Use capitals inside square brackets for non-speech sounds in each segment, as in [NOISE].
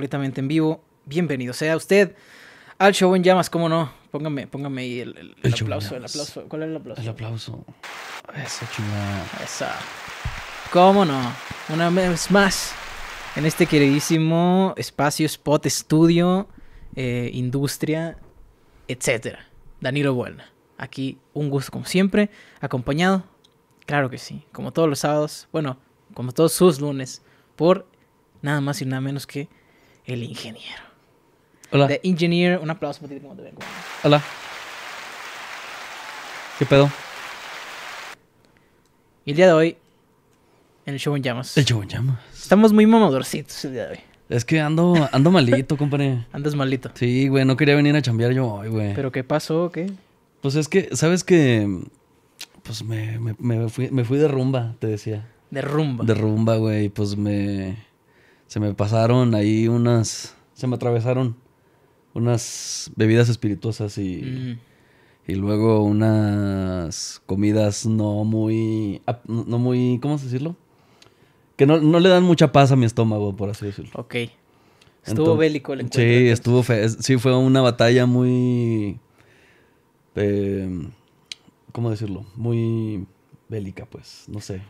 completamente en vivo. Bienvenido sea usted al show en llamas, cómo no. Póngame, póngame ahí el, aplauso, el aplauso. ¿Cuál es el aplauso? El aplauso. eso chingada. Esa. Cómo no. Una vez más en este queridísimo espacio, spot, estudio, eh, industria, etcétera. Danilo Buena. Aquí un gusto como siempre, acompañado, claro que sí, como todos los sábados, bueno, como todos sus lunes, por nada más y nada menos que el ingeniero. Hola. The Engineer, un aplauso para ti como Hola. ¿Qué pedo? Y el día de hoy, en el show en llamas. El show en llamas. Estamos muy mamadorcitos el día de hoy. Es que ando, ando malito, compadre. [LAUGHS] Andas malito. Sí, güey, no quería venir a chambear yo hoy, güey. ¿Pero qué pasó? ¿Qué? Pues es que, ¿sabes qué? Pues me, me, me, fui, me fui de rumba, te decía. De rumba. De rumba, güey. Pues me se me pasaron ahí unas, se me atravesaron unas bebidas espirituosas y, mm. y luego unas comidas no muy, no muy, ¿cómo se decirlo? Que no, le dan mucha paz a mi estómago, por así decirlo. Ok. Estuvo bélico el encuentro. Sí, estuvo fe sí, fue una batalla muy... Eh, ¿Cómo decirlo? Muy bélica, pues, no sé.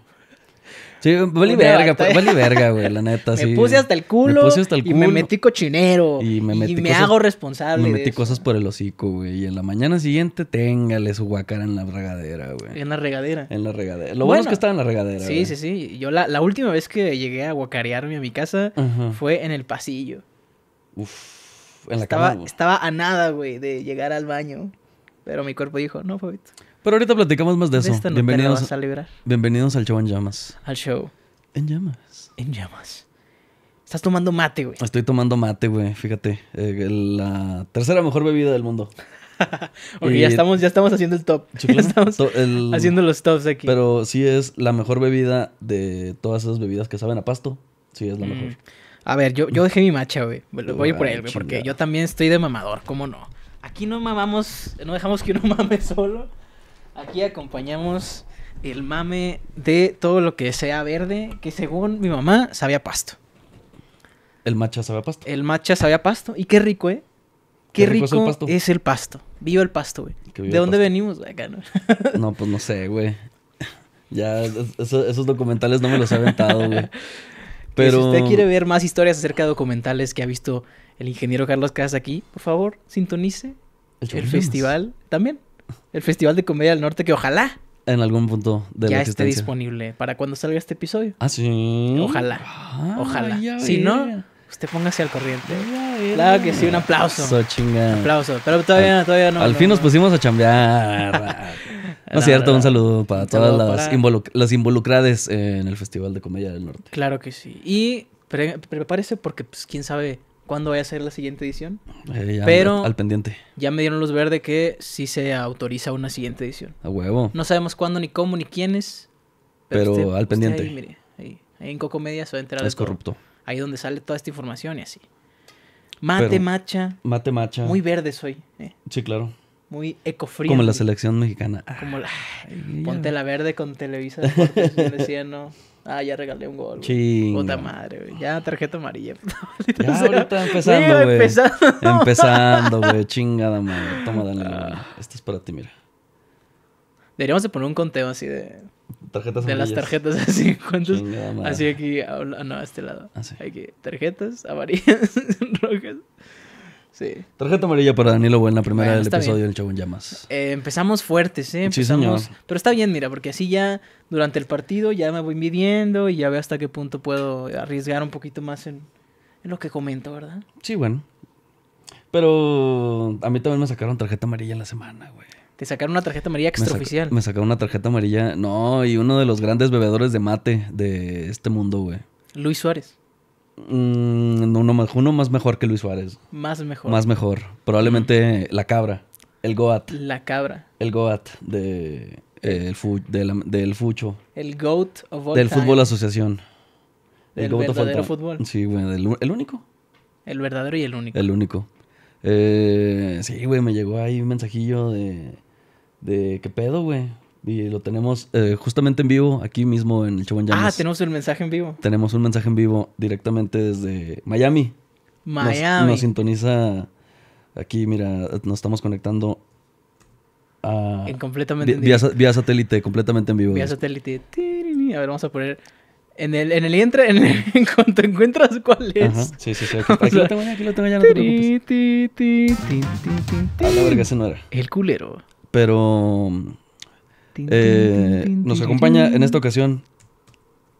Sí, vale verga, verga, güey, la [LAUGHS] neta, sí. Me puse hasta el culo. Y me metí cochinero. Y me, hago responsable. Me metí cosas por el hocico, güey. Y en la mañana siguiente, téngale su guacara en la regadera, güey. En la regadera. En la regadera. Lo bueno, es que estaba en la regadera. Sí, sí, sí. Yo la, última vez que llegué a guacarearme a mi casa fue en el pasillo. Uf, en la estaba, Estaba a nada, güey, de llegar al baño. Pero mi cuerpo dijo, no, Fabito. Pero ahorita platicamos más de eso. Este bienvenidos, bienvenidos al show en llamas. Al show. En llamas. En llamas. Estás tomando mate, güey. Estoy tomando mate, güey. Fíjate. Eh, la tercera mejor bebida del mundo. [LAUGHS] ya estamos, ya estamos haciendo el top. [LAUGHS] estamos haciendo los tops aquí. Pero sí es la mejor bebida de todas esas bebidas que saben a pasto. Sí es la mm. mejor. A ver, yo, yo dejé mi macha, güey. Voy por ah, él, güey, porque yo también estoy de mamador, ¿cómo no? Aquí no mamamos, no dejamos que uno [LAUGHS] mame solo. Aquí acompañamos el mame de todo lo que sea verde, que según mi mamá sabía pasto. ¿El macha sabía pasto? El macha sabía pasto. Y qué rico, ¿eh? Qué, rico, es, el pasto. vivo el pasto. Viva el pasto, güey. ¿De dónde venimos? Güey, ¿no? pues no sé, güey. Ya, esos documentales no me los he aventado, güey. [LAUGHS] Pero... Si usted quiere ver más historias acerca de documentales que ha visto el ingeniero Carlos Casas aquí, por favor, sintonice el festival también. El Festival de Comedia del Norte, que ojalá. En algún punto de ya esté disponible para cuando salga este episodio. Ah, sí. Ojalá. Ah, ojalá. Si no, usted póngase al corriente. Claro que sí, un aplauso. Eso aplauso. Pero todavía, todavía no. Al fin nos pusimos a chambear. [LAUGHS] No es cierto, un saludo para todas las, las, involucradas en el Festival de Comedia del Norte. Claro que sí. Y prepárese porque, pues, quién sabe cuándo vaya a ser la siguiente edición. Eh, pero al pendiente. Ya me dieron luz verde que sí se autoriza una siguiente edición. A huevo. No sabemos cuándo, ni cómo, ni quiénes. Pero, pero al pendiente. mire, en Coco Media se va a Es corrupto. Ahí donde sale toda esta información y así. Mate macha. Mate macha. Muy verde soy. Eh. Sí, claro. Muy ecofrío. Como la selección mexicana. Como la... ponte la verde con Televisa. Deportes, decía, no. Ah, ya regalé un gol. Puta madre, Ya tarjeta amarilla. [LAUGHS] ya ahorita empezando, güey. Empezando. güey. Chingada madre. [LAUGHS] Toma, dale. Ah. Esto es para ti, mira. Deberíamos de poner un conteo así de... Tarjetas de las tarjetas [LAUGHS] así, ¿cuántas? Así aquí, no, a este lado. Así. Ah, aquí, tarjetas amarillas, rojas, Tarjeta amarilla para Danilo en la primera del episodio del Chabón en Llamas. Eh, empezamos fuertes, ¿eh? Empezamos, sí, señor. Pero está bien, mira, porque así ya durante el partido ya me voy midiendo y ya veo hasta qué punto puedo arriesgar un poquito más en, lo que comento, ¿verdad? Sí, bueno. Pero a mí también me sacaron tarjeta amarilla en la semana, güey. Te sacaron una tarjeta amarilla extraoficial. me sacaron una tarjeta amarilla, no, y uno de los grandes bebedores de mate de este mundo, güey. Luis Suárez. Mm, uno, más, uno más mejor que Luis Suárez. Más mejor. Más mejor. Probablemente La Cabra. El Goat. La Cabra. El Goat de, eh, el del Fucho. El Goat of all Del Fútbol Asociación. El goat verdadero fútbol. Sí, güey. el único. El verdadero y el único. El único. Eh, sí, güey, me llegó ahí un mensajillo de... De qué pedo, güey. Y lo tenemos eh, justamente en vivo, aquí mismo en el Chabón ah, Llamas. Ah, tenemos un mensaje en vivo. Tenemos un mensaje en vivo directamente desde Miami. Miami. Nos, sintoniza aquí, mira, nos estamos conectando a... completamente vía, en vivo. vía satélite, completamente en vivo. Vía satélite. A ver, vamos a poner... En el, en el entre en, [LAUGHS] cuanto encuentras cuál es. sí, sí, sí. Aquí, lo tengo aquí lo tengo ya, no te a la verga, ese no era. El culero. Pero eh, nos acompaña en esta ocasión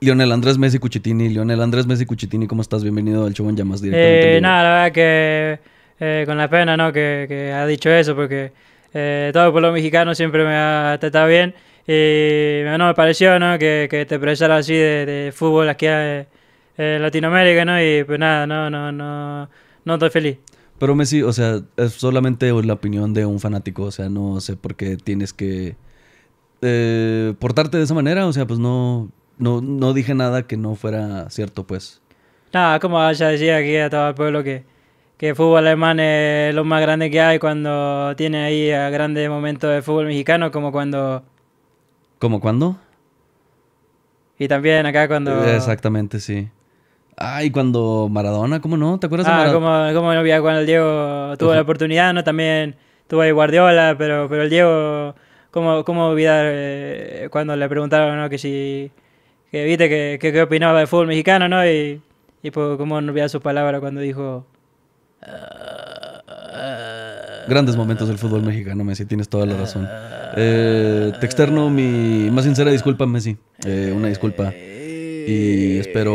Lionel Andrés Messi Cuchitini. Lionel Andrés Messi Cuchitini, ¿cómo estás? Bienvenido al show en llamas directamente. Eh, nada, la verdad que eh, con la pena, ¿no? Que, que ha dicho eso, porque todo el pueblo mexicano siempre me ha tratado bien. Y no, me pareció, ¿no? Que, que te presionara así de, de, fútbol aquí en Latinoamérica, ¿no? Y pues nada, no, no, no, no estoy feliz. Pero Messi, o sea, es solamente la opinión de un fanático, o sea, no sé por qué tienes que eh, portarte de esa manera, o sea, pues no, no, dije nada que no fuera cierto, pues. Nada, como ya decía aquí a todo el pueblo que, que fútbol alemán es lo más grande que hay cuando tiene ahí a grandes momentos de fútbol mexicano, como cuando... ¿Como cuando? Y también acá cuando... Eh, exactamente, sí. Ay, ah, y cuando Maradona, ¿cómo no? ¿Te acuerdas de ah, Maradona? como, como no había cuando el Diego tuvo la oportunidad, ¿no? También tuvo ahí Guardiola, pero, pero el Diego ¿Cómo, olvidar eh, cuando le preguntaron que si que viste que, opinaba del fútbol mexicano, ¿no? Y, y cómo olvidar su palabra cuando dijo... Ah". Grandes momentos del fútbol mexicano, Messi, tienes toda la razón. Eh, te externo mi más sincera disculpa, Messi. Eh, una disculpa. Y espero...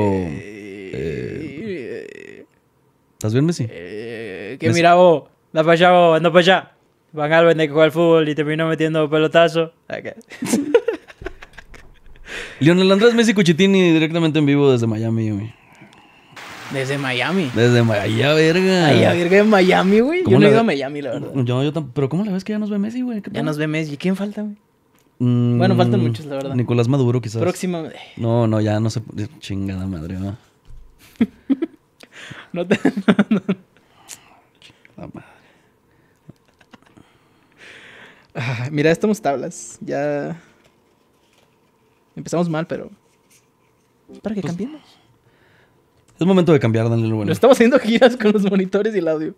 ¿Estás bien, Messi? Que mira vos, para allá vos, anda para allá. Van Alven que juega al fútbol y terminó metiendo pelotazo. [LAUGHS] Lionel Andrés Messi Cuchitini directamente en vivo desde Miami, güey. Desde Miami. Desde Miami, verga. a verga en Miami, güey. Yo no he ido a Miami, la verdad. Yo, yo pero ¿cómo la ves que ya nos ve Messi, güey? Ya nos ve Messi. ¿Y quién falta, güey? Mm, bueno, faltan muchos, la verdad. Nicolás Maduro, quizás. Próximamente. No, no, ya no se. Chingada madre, va. [LAUGHS] no te. [LAUGHS] Chingada madre. Ah, mira, estamos tablas. Ya. Empezamos mal, pero. Para que pues, cambiemos. Es momento de cambiar, Daniel Bueno. Lo estamos haciendo giras con los monitores y el audio.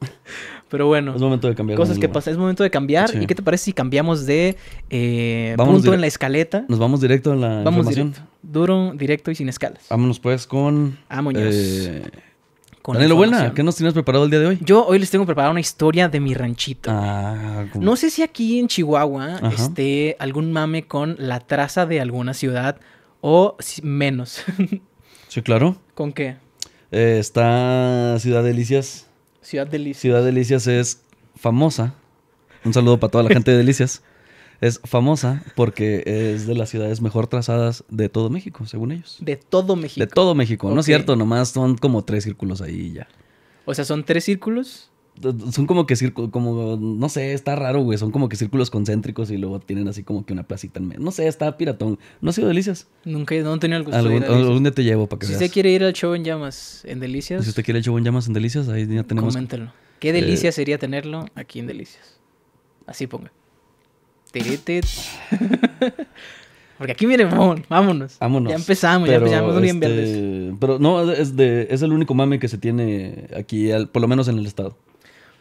Pero bueno. Es momento de cambiar. Cosas que pasan. Es momento de cambiar. ¿Y qué te parece si cambiamos de eh, punto en la escaleta? Nos vamos directo a la Duro, directo y sin escalas. Vámonos pues con. A ah, Muñoz. Eh, buena, ¿qué nos tienes preparado el día de hoy? Yo hoy les tengo preparada una historia de mi ranchito. Ah, no sé si aquí en Chihuahua esté algún mame con la traza de alguna ciudad o menos. [LAUGHS] sí, claro. ¿Con qué? Eh, está Ciudad Delicias. Ciudad Delicias. Ciudad Delicias es famosa. Un saludo para toda la gente de Delicias. Es famosa porque es de las ciudades mejor trazadas de todo México, según ellos. De todo México. De todo México, no es cierto, nomás son como tres círculos ahí ya. O sea, son tres círculos. Son como que círculos, como, no sé, está raro, güey. Son como que círculos concéntricos y luego tienen así como que una placita en medio. No sé, está piratón. ¿No ha sido Delicias? Nunca, no he tenido el algún, de a dónde te llevo para que Si usted quiere ir al show en llamas en Delicias. Si usted quiere el show en llamas en Delicias, ahí ya tenemos. Coméntelo. Qué delicia eh, sería tenerlo aquí en Delicias. Así ponga. Porque aquí viene, vámonos. Vámonos. Ya empezamos, ya empezamos bien este, verdes. Pero no, es, el único mame que se tiene aquí, por lo menos en el estado.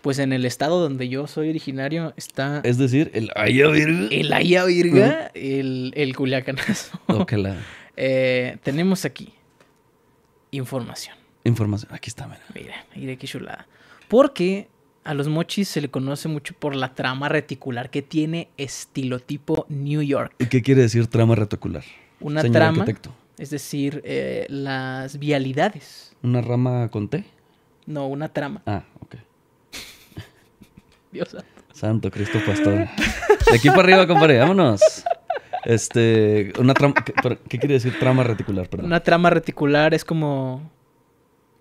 Pues en el estado donde yo soy originario está. Es decir, el Aya Virga. El Aya Virga, el, Culiacanazo. Ok, oh, la... [LAUGHS] Eh, tenemos aquí información. Información, aquí está, mira. Mira, mira qué chulada. Porque a los mochis se le conoce mucho por la trama reticular que tiene estilotipo New York. ¿Y qué quiere decir trama reticular? Una trama, es decir, eh, las vialidades. ¿Una rama con T? No, una trama. Ah, ok. Dios santo. Cristo Pastor. De aquí para arriba, compadre, vámonos. Este, una trama, ¿qué, quiere decir trama reticular? Una trama reticular es como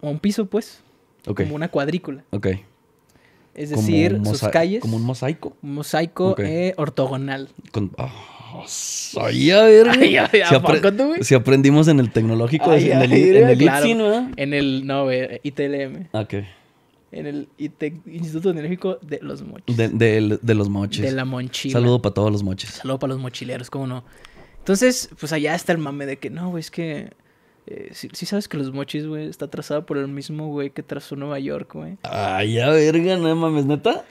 un piso, pues. Okay. Como una cuadrícula. Ok. Es decir, sus calles. Como un mosaico. mosaico eh, ortogonal. Ah, a ver. si, aprendimos en el tecnológico, en, el, en ¿no? En el, ITLM. Ah, ok. En el e, Instituto Tecnológico de los moches De, los moches De la Monchila. Saludo para todos los moches Saludo para los mochileros, cómo no. Entonces, pues allá está el mame de que no, güey, es que eh, si, sabes que Los Mochis, güey, está trazado por el mismo güey que trazó Nueva York, güey. Ay, ya verga, no mames, neta.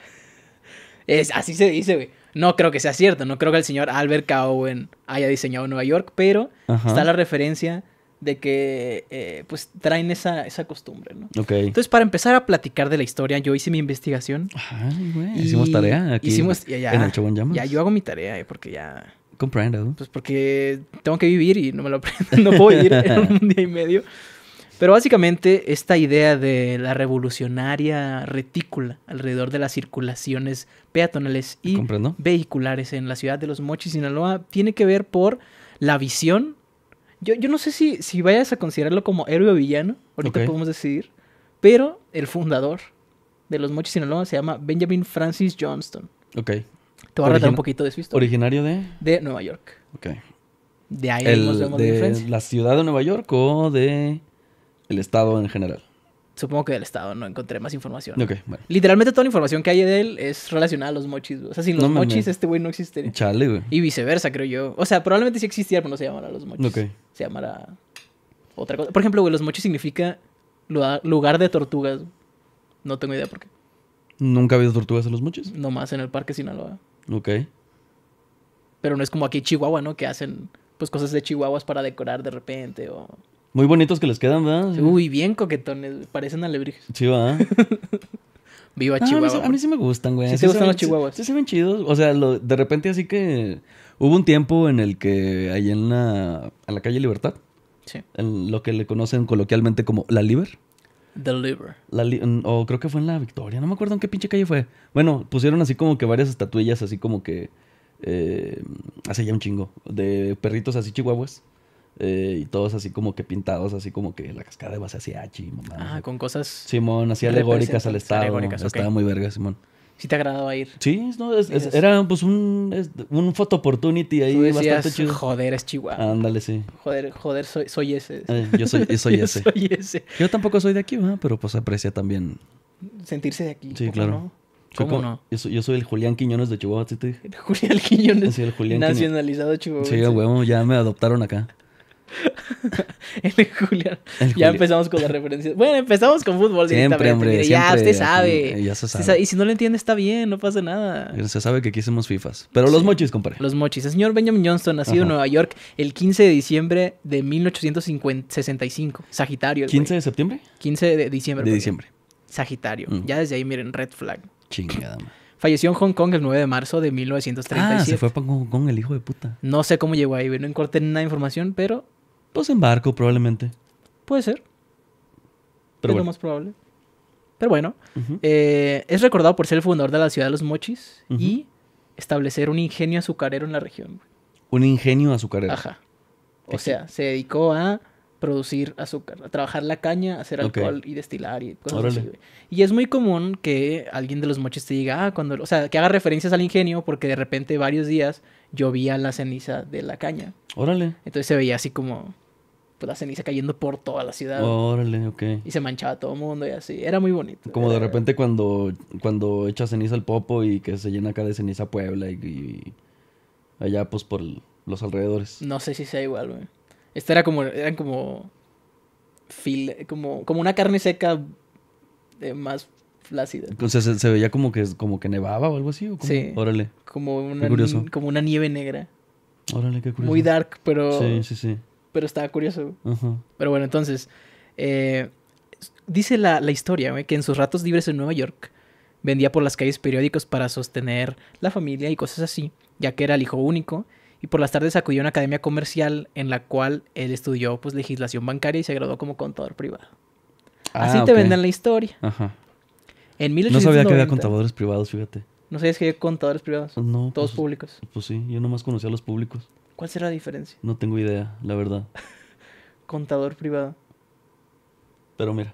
Es, así se dice, güey. No creo que sea cierto, no creo que el señor Albert Cowen haya diseñado Nueva York, pero está la referencia de que eh, pues traen esa, costumbre, ¿no? Ok. Entonces, para empezar a platicar de la historia, yo hice mi investigación. Ay, güey. Hicimos tarea aquí. en el Llamas. Ya, yo hago mi tarea, eh, porque ya Comprendo. Pues porque tengo que vivir y no me lo aprendo. [LAUGHS] No puedo vivir en un [LAUGHS] día y medio. Pero básicamente esta idea de la revolucionaria retícula alrededor de las circulaciones peatonales y vehiculares en la ciudad de Los Mochis, Sinaloa, tiene que ver por la visión. Yo, yo no sé si, si vayas a considerarlo como héroe o villano, ahorita podemos decidir, pero el fundador de Los Mochis, Sinaloa se llama Benjamin Francis Johnston. Ok, te voy a relatar un poquito de su historia. ¿Originario de? De Nueva York. Ok. De ahí de, ¿La ciudad de Nueva York o de el estado en general? Supongo que del estado, no encontré más información. Ok, Literalmente toda la información que hay de él es relacionada a los mochis, güey. O sea, sin los mochis, este güey no existiría. Chale, güey. Y viceversa, creo yo. O sea, probablemente sí existiera, pero no se llamara los mochis. Ok. Se llamara otra cosa. Por ejemplo, güey, los mochis significa lugar de tortugas. No tengo idea por qué. ¿Nunca ha habido tortugas en los No más en el Parque Sinaloa. Ok. Pero no es como aquí Chihuahua, ¿no? Que hacen pues cosas de chihuahuas para decorar de repente o... Muy bonitos que les quedan, ¿verdad? Uy, bien coquetones. Parecen alebrijes. Sí, ¿verdad? [LAUGHS] Viva Chihuahua. A mí, sí me gustan, güey. Sí, sí gustan los chihuahuas. Sí, sí, ven chidos. O sea, de repente así que... Hubo un tiempo en el que ahí en la... En la calle Libertad. Sí. En lo que le conocen coloquialmente como La Liber. Deliver Liver. o creo que fue en la Victoria, no me acuerdo en qué pinche calle fue. Bueno, pusieron así como que varias estatuillas, así como que. Eh, hace ya un chingo. De perritos así chihuahuas. Eh, y todos así como que pintados, así como que la cascada de Base hacia H. Ah, con cosas. Simón, así alegóricas al Estado. Estaba muy verga, Simón si te agradaba ir. Sí, no, era pues un, un photo opportunity ahí bastante chido. Joder, es Chihuahua. Ándale, sí. Joder, joder, soy, soy ese. Eh, yo soy, soy, [LAUGHS] yo ese. soy ese. Yo tampoco soy de aquí, ¿verdad? pero pues aprecia también. Sentirse de aquí. Sí, claro. ¿Cómo no? Yo soy, el Julián Quiñones de Chihuahua, ¿sí te dije? [LAUGHS] Julián Quiñones. Nacionalizado Chihuahua. Sí, ya me adoptaron acá. [LAUGHS] el Julián. ya empezamos con las referencias. Bueno, empezamos con fútbol ya usted sabe. Ya se sabe. Y si no lo entiende, está bien, no pasa nada. Se sabe que aquí hacemos FIFAs. Pero los mochis, compadre. Los mochis. El señor Benjamin Johnston, nacido en Nueva York el 15 de diciembre de 1865. Sagitario. ¿15 de septiembre? 15 de diciembre. De diciembre. Sagitario. Mm. Ya desde ahí, miren, red flag. Chingada, Falleció en Hong Kong el 9 de marzo de 1937. Ah, se fue para Hong Kong el hijo de puta. No sé cómo llegó ahí, no encontré nada de información, pero pues en barco, probablemente. Puede ser. Pero es lo más probable. Pero bueno, eh, es recordado por ser el fundador de la ciudad de los mochis y establecer un ingenio azucarero en la región. Un ingenio azucarero. Ajá. O sea, se dedicó a producir azúcar, a trabajar la caña, hacer alcohol y destilar y Y es muy común que alguien de los mochis te diga, ah, cuando, o sea, que haga referencias al ingenio porque de repente varios días llovía la ceniza de la caña. Órale. Entonces se veía así como pues, la ceniza cayendo por toda la ciudad. Órale, ok. Y se manchaba todo el mundo y así. Era muy bonito. Como de repente cuando, cuando echa ceniza al popo y que se llena acá de ceniza Puebla y, allá pues por los alrededores. No sé si sea igual, güey. Esta era como, eran como, fil, como, como una carne seca de eh, más flácida. O sea, se, veía como que, como que nevaba o algo así. ¿o Órale. Como una, como una nieve negra. Órale, qué curioso. Muy dark, pero. Sí, sí, sí pero estaba curioso. Pero bueno, entonces, eh, dice la, historia, que en sus ratos libres en Nueva York vendía por las calles periódicos para sostener la familia y cosas así, ya que era el hijo único. Y por las tardes acudió a una academia comercial en la cual él estudió pues, legislación bancaria y se graduó como contador privado. Ah, así te venden la historia. Ajá. En no sabía que había contadores privados, fíjate. ¿No sabías que había contadores privados? No. Todos pues, públicos. Pues sí, yo nomás conocía a los públicos. ¿Cuál será la diferencia? No tengo idea, la verdad. [LAUGHS] Contador privado. Pero mira,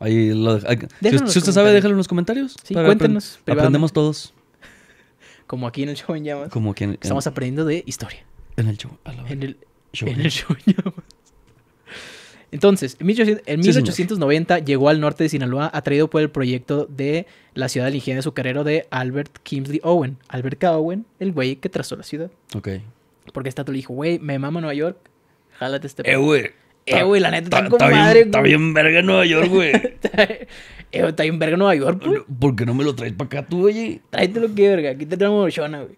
ahí lo si, usted sabe, déjalo en los comentarios. Sí, cuéntenos. aprendemos todos. [LAUGHS] Como aquí en el show en llamas. Como aquí Estamos aprendiendo de historia. En el show. En el show en, el show en llamas. Entonces, en 1890 llegó al norte de Sinaloa atraído por el proyecto de la ciudad de ingenio azucarero de Albert Kingsley Owen. Albert K. Owen, el güey que trazó la ciudad. Ok. Porque tú este le dijo, güey, me mamo Nueva York, jálate este Eh, güey. Eh, güey, la neta, está, como madre, Está bien verga Nueva York, [LAUGHS] eh, güey. está bien verga Nueva York, güey. ¿Por qué no me lo traes para acá tú, oye? Tráete lo que verga, aquí te traemos Orshona, güey.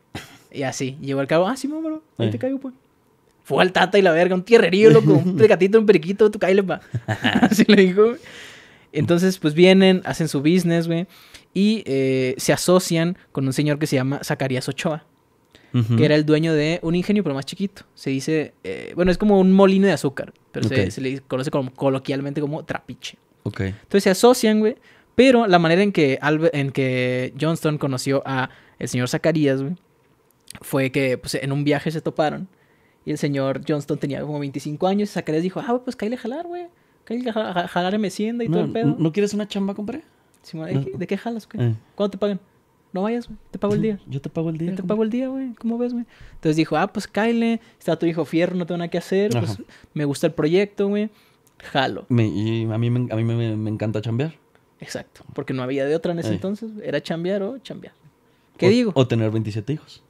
Y así, llegó al cabo, ah, sí, mamá, ahí te eh. caigo, pues. Fue al tata y la verga, un tierrerío, loco, un gatito, [LAUGHS] un periquito, tú cállate, pa. [LAUGHS] así le dijo, güey. Entonces, pues vienen, hacen su business, güey. Y eh, se asocian con un señor que se llama Zacarías Ochoa que era el dueño de un ingenio, pero más chiquito. Se dice, eh, bueno, es como un molino de azúcar, pero se, le conoce como, coloquialmente como trapiche. Entonces se asocian, güey. Pero la manera en que, en que Johnston conoció a el señor Zacarías, güey, fue que pues, en un viaje se toparon. Y el señor Johnston tenía como 25 años. Y Zacarías dijo, ah, pues caíle a jalar, güey. Cállale a jalar en mecienda y todo el pedo. ¿No quieres una chamba, compré? ¿De, ¿De, qué, jalas, güey? Eh. ¿Cuánto te pagan? no vayas, güey, te pago el día. Yo te pago el día. Yo te pago el día, güey, ¿cómo ves, güey? Entonces dijo, ah, pues Kyle, está tu hijo fierro, no tengo nada que hacer, pues, me gusta el proyecto, güey, jalo. Me, y a mí, me, a me, encanta chambear. Exacto, porque no había de otra en ese entonces, era chambear o chambear. ¿Qué digo? O tener 27 hijos.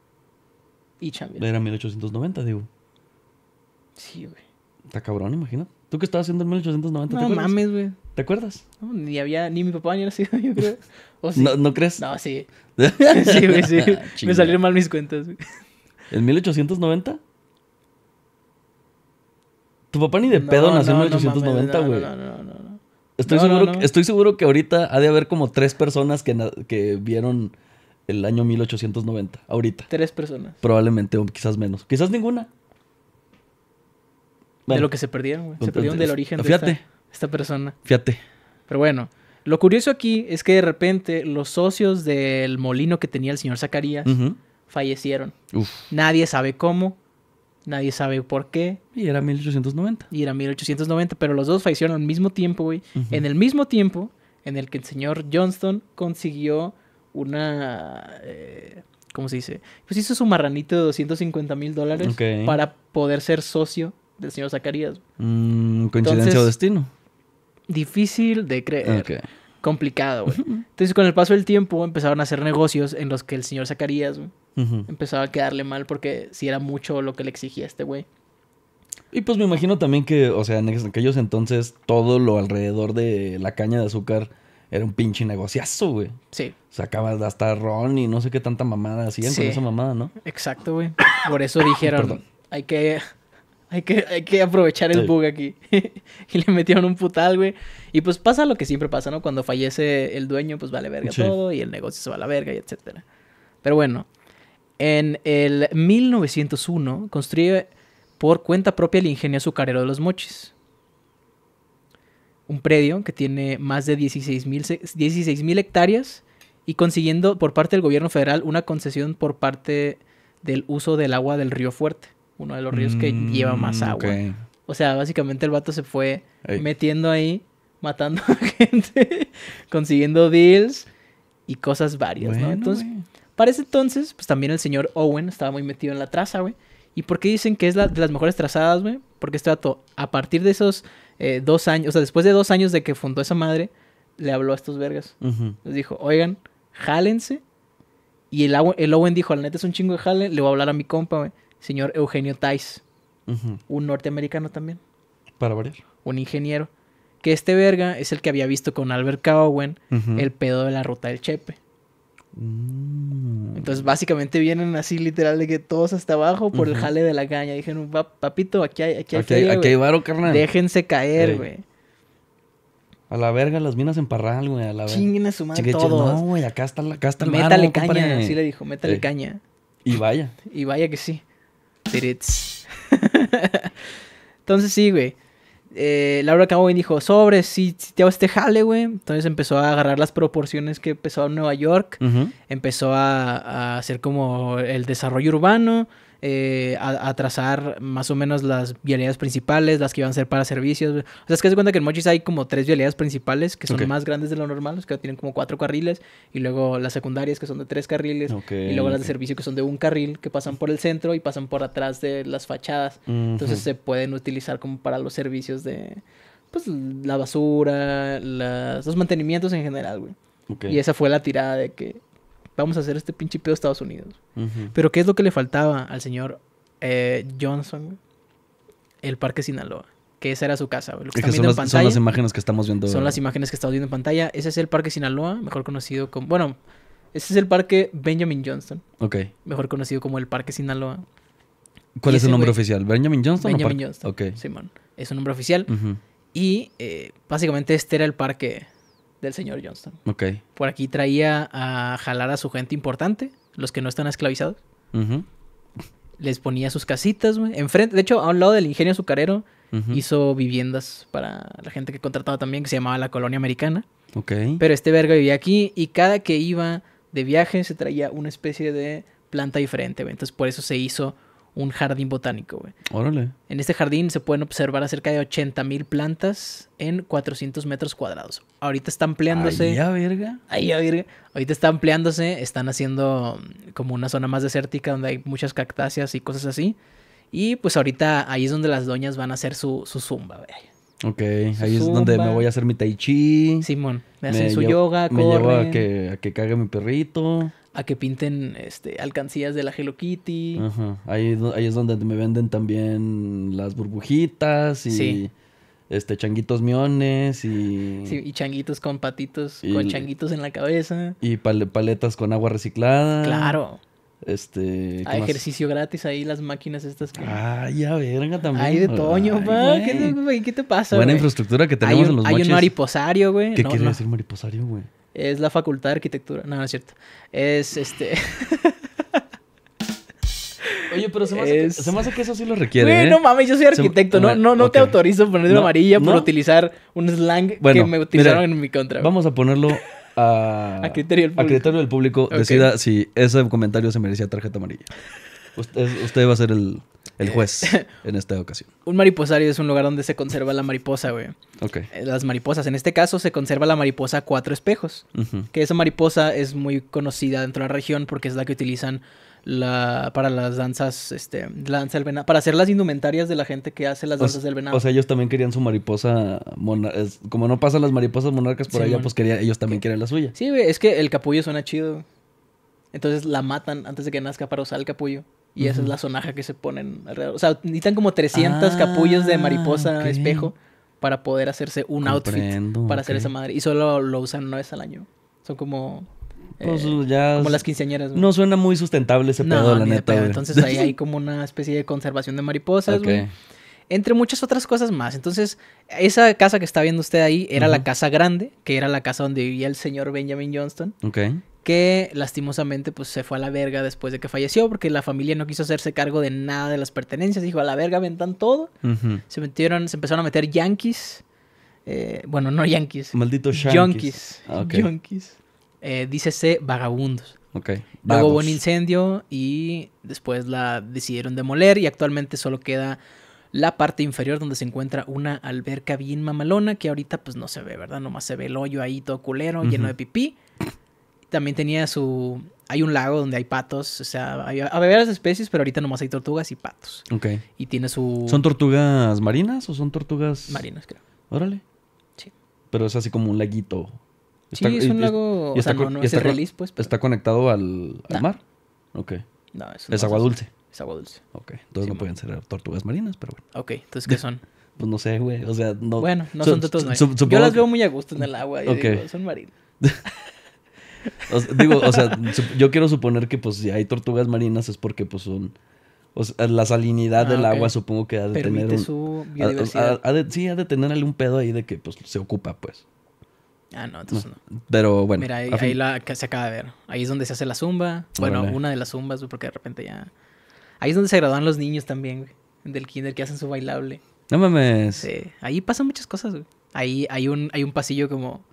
Y chambear. Era 1890, digo. Sí, güey. Está cabrón, imagina. ¿Tú qué estabas haciendo en 1890? No mames, güey. ¿Te acuerdas? ni había, ni mi papá ni era así, [LAUGHS] yo creo. ¿No, crees? No, sí. [LAUGHS] sí, güey, sí. Ah, Me salieron mal mis cuentas. ¿En 1890? Tu papá ni de pedo nació en 1890, güey. No, no, no, no, Estoy, seguro Que, estoy seguro que ahorita ha de haber como tres personas que, que vieron el año 1890, ahorita. Tres personas. Probablemente, o quizás menos. Quizás ninguna. de lo que se perdieron, güey. Se perdieron del origen Fíjate. de esta, esta persona. Fíjate. Pero bueno, lo curioso aquí es que de repente los socios del molino que tenía el señor Zacarías fallecieron. Nadie sabe cómo, nadie sabe por qué. Y era 1890. Y era 1890, pero los dos fallecieron al mismo tiempo, güey. En el mismo tiempo en el que el señor Johnston consiguió una... Eh, ¿Cómo se dice? Pues hizo su marranito de 250 mil dólares para poder ser socio del señor Zacarías. Mm, coincidencia o destino. Difícil de creer complicado, güey. Entonces, con el paso del tiempo empezaron a hacer negocios en los que el señor Zacarías, empezaba a quedarle mal porque si era mucho lo que le exigía este güey. Y pues me imagino también que, o sea, en aquellos entonces todo lo alrededor de la caña de azúcar era un pinche negociazo, güey. Sí. Sacabas hasta ron y no sé qué tanta mamada hacían con esa mamada, ¿no? Exacto, güey. Por eso dijeron, [COUGHS] hay que hay que, aprovechar el bug aquí. [LAUGHS] y le metieron un putal, güey. Y pues pasa lo que siempre pasa, ¿no? Cuando fallece el dueño, pues vale verga todo y el negocio se va a la verga y etcétera. Pero bueno, en el 1901 construye por cuenta propia el ingenio azucarero de los Mochis. Un predio que tiene más de 16 mil hectáreas y consiguiendo por parte del gobierno federal una concesión por parte del uso del agua del río Fuerte uno de los ríos que lleva más mm, agua. O sea, básicamente el vato se fue metiendo ahí, matando [LAUGHS] a gente, consiguiendo deals y cosas varias, ¿no? Entonces, parece para ese entonces, pues también el señor Owen estaba muy metido en la traza, güey. ¿Y por qué dicen que es de las mejores trazadas, güey? Porque este vato, a partir de esos eh, dos años, o sea, después de dos años de que fundó esa madre, le habló a estos vergas. Les dijo, oigan, jálense. Y el, el Owen dijo, la neta es un chingo de jale, le voy a hablar a mi compa, güey señor Eugenio Tais, un norteamericano también. Para variar. Un ingeniero. Que este verga es el que había visto con Albert Cowen el pedo de la ruta del Chepe. Mm. Entonces, básicamente vienen así, literal, de que todos hasta abajo por el jale de la caña. Dijeron, papito, aquí hay, aquí hay, aquí hay carnal. Déjense caer, güey. A la verga las minas en Parral, güey, a Chinguen a su madre todos. No, güey, acá está, la, acá Métale caña, así le dijo, métale caña. Y vaya. [LAUGHS] Y vaya que sí. [LAUGHS] Entonces sí, güey. Eh, Laura y dijo, sobre, si, te hago este jale, güey. Entonces empezó a agarrar las proporciones que empezó en Nueva York. Empezó a, hacer como el desarrollo urbano. Eh, a, trazar más o menos las vialidades principales, las que iban a ser para servicios. O sea, es que se cuenta que en Mochis hay como tres vialidades principales que son más grandes de lo normal, que tienen como cuatro carriles, y luego las secundarias que son de tres carriles, y luego las de servicio que son de un carril, que pasan por el centro y pasan por atrás de las fachadas. Entonces se pueden utilizar como para los servicios de, pues, la basura, los mantenimientos en general, güey. Y esa fue la tirada de que vamos a hacer este pinche pedo de Estados Unidos. Pero ¿qué es lo que le faltaba al señor eh, Johnson? El Parque Sinaloa. Que esa era su casa, son, las, imágenes que estamos viendo. Son las imágenes que estamos viendo en pantalla. Ese es el Parque Sinaloa, mejor conocido como... Bueno, ese es el Parque Benjamin Johnston. Ok. Mejor conocido como el Parque Sinaloa. ¿Cuál es el nombre oficial? ¿Benjamin Johnston? Benjamin Johnston. Ok. Simón. es un nombre oficial. Y eh, básicamente este era el parque del señor Johnston. Ok. Por aquí traía a jalar a su gente importante, los que no están esclavizados. Les ponía sus casitas, güey. Enfrente, de hecho, a un lado del ingenio azucarero, hizo viviendas para la gente que contrataba también, que se llamaba la colonia americana. Ok. Pero este verga vivía aquí y cada que iba de viaje se traía una especie de planta diferente, güey. Entonces, por eso se hizo un jardín botánico, güey. Órale. En este jardín se pueden observar acerca de 80 mil plantas en 400 metros cuadrados. Ahorita está ampliándose. Ahí ya verga. Ahí ya verga. Ahorita está ampliándose, están haciendo mm, como una zona más desértica donde hay muchas cactáceas y cosas así. Y pues ahorita ahí es donde las doñas van a hacer su, zumba, güey. Ok, ahí es donde me voy a hacer mi tai chi. Simón, me hacen su yoga, Me llevo que, a que cague mi perrito a que pinten este, alcancías de la Hello Kitty. Ahí, es donde me venden también las burbujitas y este changuitos miones y sí, y changuitos con patitos, con changuitos en la cabeza y paletas con agua reciclada. Claro. Este, hay ejercicio gratis ahí, las máquinas estas. Que... Ah, ya verga también. Ay, de toño, ¿Qué te, pasa? Buena infraestructura que tenemos en los Hay un mariposario, güey. ¿Qué quiere decir mariposario, güey? Es la Facultad de Arquitectura. No, no es cierto. Es este. [LAUGHS] Oye, pero se me, hace que, se que eso sí lo requiere. Bueno, ¿eh? no mames, yo soy arquitecto. No, no, no te autorizo ponerme amarilla por utilizar un slang que me utilizaron en mi contra. Vamos a ponerlo a, [LAUGHS] a criterio del público. Decida si ese comentario se merecía tarjeta amarilla. Usted, usted va a ser el, el eh, juez [LAUGHS] en esta ocasión. Un mariposario es un lugar donde se conserva la mariposa, güey. Ok. Eh, las mariposas. En este caso se conserva la mariposa cuatro espejos. Que esa mariposa es muy conocida dentro de la región porque es la que utilizan la, para las danzas, este, la danza del venado, para hacer las indumentarias de la gente que hace las danzas del venado. O sea, ellos también querían su mariposa Como no pasan las mariposas monarcas por allá, pues quería, ellos también querían quieren la suya. Sí, güey, es que el capullo suena chido. Entonces la matan antes de que nazca para usar el capullo. Y esa es la sonaja que se ponen alrededor. O sea, necesitan como 300 ah, capullos de mariposa espejo para poder hacerse un outfit para hacer esa madre. Y solo lo usan una vez al año. Son como... Eh, pues, uh, las quinceañeras. No suena muy sustentable ese pedo, la neta. Entonces ahí hay [LAUGHS] como una especie de conservación de mariposas, güey. Entre muchas otras cosas más. Entonces, esa casa que está viendo usted ahí era la casa grande, que era la casa donde vivía el señor Benjamin Johnston. Ok que lastimosamente pues se fue a la verga después de que falleció porque la familia no quiso hacerse cargo de nada de las pertenencias, dijo a la verga vendan todo, se metieron, se empezaron a meter yankees, eh, bueno no yankees, malditos yankees, yankees, ah, eh, Dice dícese vagabundos. Luego hubo un incendio y después la decidieron demoler y actualmente solo queda la parte inferior donde se encuentra una alberca bien mamalona que ahorita pues no se ve, ¿verdad? Nomás se ve el hoyo ahí todo culero, lleno de pipí también tenía su... Hay un lago donde hay patos, o sea, hay, varias especies, pero ahorita nomás hay tortugas y patos. Ok. Y tiene su... ¿Son tortugas marinas o son tortugas...? Marinas, creo. Órale. Sí. Pero es así como un laguito. sí, es un lago... está, no, pues. ¿Está conectado al, mar? Ok. No, es agua dulce. Es agua dulce. Ok, entonces no pueden ser tortugas marinas, pero bueno. Ok, entonces ¿qué [LAUGHS] son? Pues no sé, güey. O sea, no. Bueno, no son, tortugas marinas. Yo las veo muy a gusto en el agua. y digo, son marinas. [LAUGHS] digo, o sea, yo quiero suponer que pues si hay tortugas marinas es porque pues son... la salinidad ah, del agua supongo que ha de tener... sí, ha de tener algún pedo ahí de que pues se ocupa pues. Ah, no, entonces no. Pero bueno. Mira, ahí, se acaba de ver. Ahí es donde se hace la zumba. Bueno, una de las zumbas, porque de repente ya... Ahí es donde se graduan los niños también, güey. Del kinder que hacen su bailable. No mames. Ahí pasan muchas cosas, güey. Ahí hay un, hay un pasillo como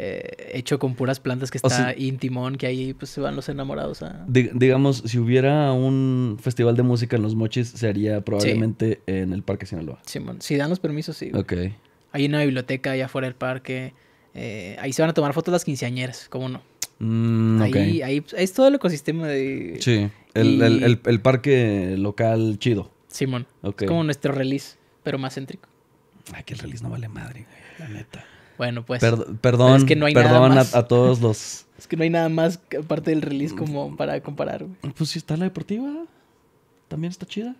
eh, hecho con puras plantas que está intimón, que ahí pues se van los enamorados digamos, si hubiera un festival de música en los mochis, se haría probablemente en el Parque Sinaloa. Simón, si dan los permisos, sí. Hay una biblioteca allá afuera del parque. Eh, ahí se van a tomar fotos las quinceañeras, como no? Mm, ahí, pues, es todo el ecosistema de... Sí, el, parque local chido. Simón. Es como nuestro release, pero más céntrico. Ay, que el release no vale madre, la neta. Bueno, pues. perdón, es que no hay perdón nada más. A, a, todos los. [LAUGHS] es que no hay nada más aparte del release como mm. para comparar, güey. Pues sí, está la deportiva, también está chida.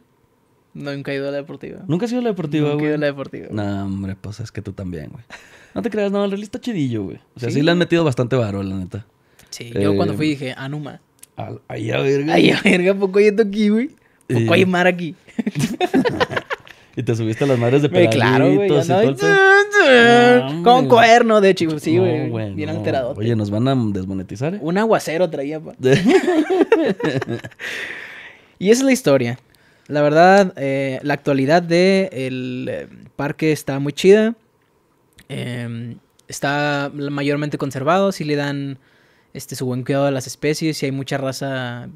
No, nunca he ido a la deportiva. Nunca he ido a la deportiva, güey. Nunca he ido a la deportiva. No, hombre, pues es que tú también, güey. No te creas, no, el release está chidillo, güey. O sea, sí, le han metido bastante varo, la neta. Sí, yo cuando fui eh, dije, Anuma. Ah, ahí a verga. Ahí a verga, poco hay esto aquí, güey. Poco hay mar aquí. [LAUGHS] y te subiste a las madres de peladitos. claro, güey con cuerno de chivo. güey. bien alterado. Oye, nos van a desmonetizar. Eh? Un aguacero traía. [LAUGHS] [LAUGHS] y esa es la historia. La verdad, eh, la actualidad del el eh, parque está muy chida. Em, está mayormente conservado. Si le dan este, su buen cuidado a las especies. Y hay mucha raza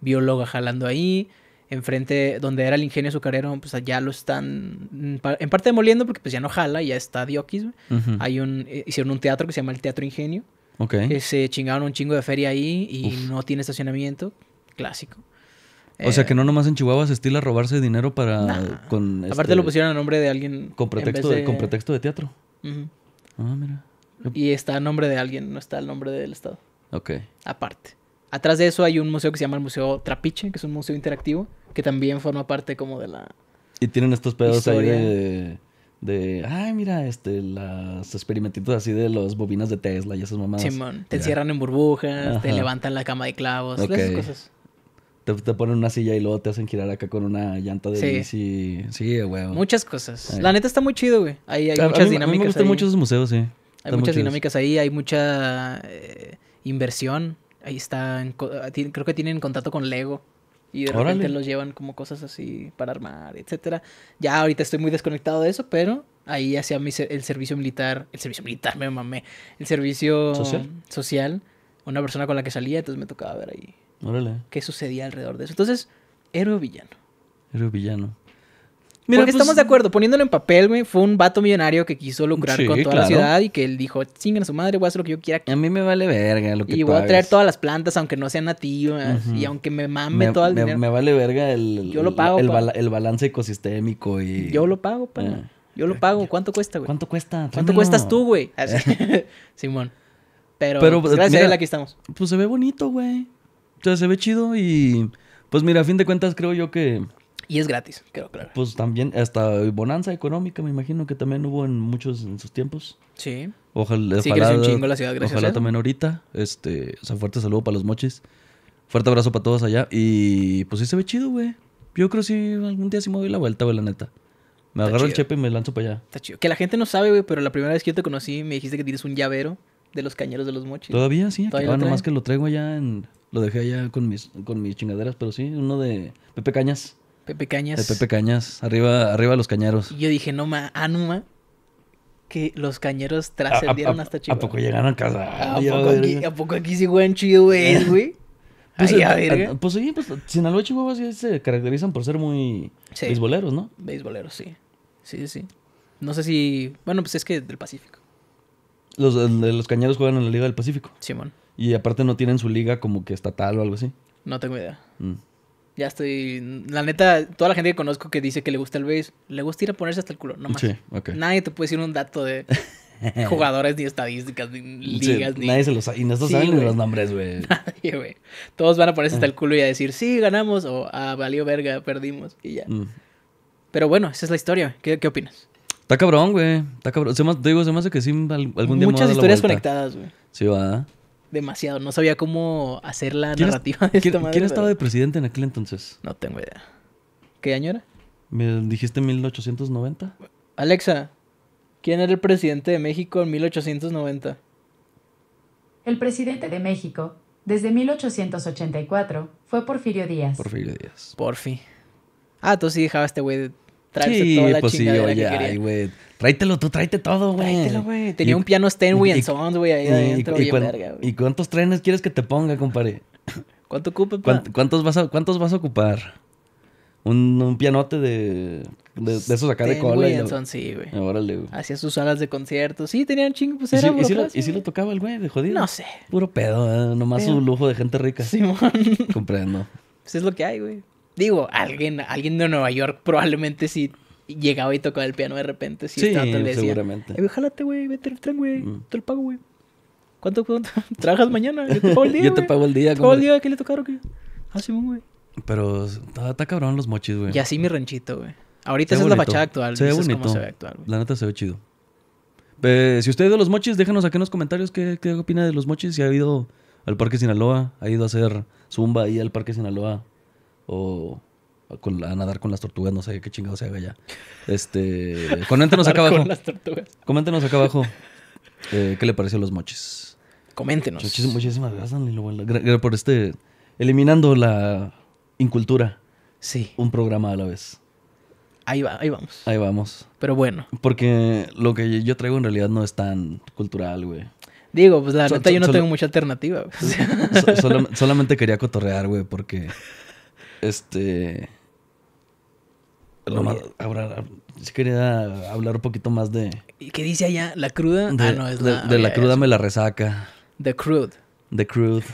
bióloga jalando ahí enfrente donde era el ingenio azucarero, pues allá lo están mm, en parte demoliendo porque pues ya no jala, ya está Diokis. Hay un eh, hicieron un teatro que se llama el Teatro Ingenio. Ok. Que eh, se chingaron un chingo de feria ahí y no tiene estacionamiento, clásico. O sea que eh, no nomás en Chihuahua se estila robarse dinero para con Aparte este lo pusieron a nombre de alguien con pretexto de, con pretexto de teatro. Ah, mira. Y está a nombre de alguien, no está el nombre del estado. Ok. Aparte. Atrás de eso hay un museo que se llama el Museo Trapiche, que es un museo interactivo que también forma parte como de la... Y tienen estos pedos ahí de, de... Ay, mira, este, las experimentitos así de los bobinas de Tesla y esas mamadas. Simón, te encierran en burbujas, te levantan la cama de clavos, esas cosas. Te, ponen una silla y luego te hacen girar acá con una llanta de bici. Sí, güey. Muchas cosas. La neta está muy chido, güey. Hay, hay muchas dinámicas. A mí me gustan mucho esos museos, sí. Hay muchas dinámicas ahí, hay mucha eh, inversión. Ahí está... Ah, creo que tienen contacto con Lego. Y de repente los llevan como cosas así para armar, etcétera. Ya ahorita estoy muy desconectado de eso, pero ahí hacía el servicio militar, el servicio militar me mamé, el servicio social. una persona con la que salía, entonces me tocaba ver ahí qué sucedía alrededor de eso. Entonces, héroe villano. Héroe villano. Porque pues, estamos de acuerdo, poniéndolo en papel, güey, fue un vato millonario que quiso lucrar con toda la ciudad y que él dijo, chingan a su madre, voy a hacer lo que yo quiera. A mí me vale verga lo que Y voy a traer todas las plantas, aunque no sean nativas, y aunque me mame todo el me, dinero. Me vale verga el, el, balance ecosistémico y... Yo lo pago, pa. Ah. Yo lo pago. ¿Cuánto cuesta, güey? ¿Cuánto cuesta? ¿Cuánto cuestas tú, güey? [LAUGHS] [LAUGHS] Simón. Pero, pues, pues, gracias a él aquí estamos. Pues se ve bonito, güey. O sea, se ve chido y... Pues mira, a fin de cuentas creo yo que y es gratis, creo, claro. Pues también, hasta bonanza económica, me imagino que también hubo en muchos, en sus tiempos. Sí. Ojalá, sí, ojalá, un chingo la ciudad, gracias también ahorita. Este, o sea, fuerte saludo para los mochis. Fuerte abrazo para todos allá. Y pues sí se ve chido, güey. Yo creo que algún día sí me doy la vuelta, güey, la neta. Me agarro el chepe y me lanzo para allá. Está chido. Que la gente no sabe, güey, pero la primera vez que yo te conocí me dijiste que tienes un llavero de los cañeros de los mochis. Todavía sí, ¿Todavía ah, nomás que lo traigo allá en... Lo dejé allá con mis, con mis chingaderas, pero sí, uno de Pepe Cañas. Pepe Cañas. Pepe Cañas, arriba, arriba los cañeros. Y yo dije, no ma, anuma, ah, que los cañeros trascendieron hasta Chihuahua. ¿A poco llegaron a casa? Ah, ¿A, poco, aquí, ¿A sí juegan chido, güey, eh, güey? Pues, Ay, eh, a pues sí, pues Sinaloa y Chihuahua se caracterizan por ser muy beisboleros, ¿no? Beisboleros, sí. Sí, sí. No sé si. Bueno, pues es que del Pacífico. Los, los cañeros juegan en la Liga del Pacífico. Simón. y aparte no tienen su liga como que estatal o algo así. No tengo idea. Mm. Ya estoy. La neta, toda la gente que conozco que dice que le gusta el base, le gusta ir a ponerse hasta el culo. No más. Sí, ok. Nadie te puede decir un dato de [LAUGHS] jugadores, ni estadísticas, ni ligas, sí, ni. Nadie se los Y nosotros sí, saben los nombres, güey. [LAUGHS] Nadie, güey. Todos van a ponerse hasta el ah. culo y a decir, sí, ganamos, o ah, valió verga, perdimos, y ya. Mm. Pero bueno, esa es la historia. ¿Qué, qué opinas? Está cabrón, güey. Está cabrón. digo, se me hace que sí algún día Muchas historias conectadas, güey. Sí, va demasiado. No sabía cómo hacer la narrativa de esta madre. ¿Quién estaba de presidente en aquel entonces? No tengo idea. ¿Qué año era? Me dijiste 1890. Alexa, ¿quién era el presidente de México en 1890? El presidente de México, desde 1884, fue Porfirio Díaz. Porfirio Díaz. Porfi. Ah, tú sí dejabas este güey traerse sí, toda la pues sí, oye, güey. Tráetelo tú, tráete todo, güey. güey. Tenía un piano Steinway en Sons, güey, ahí y, adentro, y, ¿Y cuántos trenes quieres que te ponga, compadre? ¿Cuánto ocupa, ¿Cuántos, ¿Cuántos vas a, cuántos vas a ocupar? Un, pianote de, de, esos acá de cola. Steinway en Sons, sí, güey. güey. Hacía sus salas de conciertos. Sí, tenían chingo, pues ¿Y era si, y si, lo, tocaba el güey de jodido? No sé. Puro pedo, ¿eh? nomás un lujo de gente rica. [LAUGHS] Simón. Comprendo. Pues es lo que hay, güey. Digo, alguien, alguien de Nueva York probablemente si llegaba y tocaba el piano de repente. Sí, sí decía, seguramente. güey, vete al tren, güey, mm. te lo pago, güey. ¿Cuánto, ¿Cuánto, [LAUGHS] trabajas mañana? Yo te pago el [LAUGHS] día, Yo te pago el día. que el ¿Qué le tocaron? Ah, sí, güey. Pero está, cabrón los mochis, güey. Y así mi ranchito, güey. Ahorita esa es la fachada actual. Se ve bonito. Se ve actual, la neta se ve chido. si usted de los mochis, déjanos aquí en los comentarios qué, qué opina de los mochis. Si ha ido al Parque Sinaloa, ha ido a hacer zumba ahí al Parque Sinaloa o a nadar con las tortugas, no sé qué chingado se haga ya. Este, coméntenos acá abajo. Coméntenos acá abajo eh, qué le pareció a los mochis. Coméntenos. Muchísimas, gracias, Lilo, por este eliminando la incultura. Sí. Un programa a la vez. Ahí va, ahí vamos. Ahí vamos. Pero bueno. Porque lo que yo traigo en realidad no es tan cultural, güey. Digo, pues la neta yo no tengo mucha alternativa. [LAUGHS] solamente quería cotorrear, güey, porque este. Ahora, sí quería hablar un poquito más de. ¿Qué dice allá? ¿La cruda? De, ah, la, cruda me la resaca. The crude. The crude.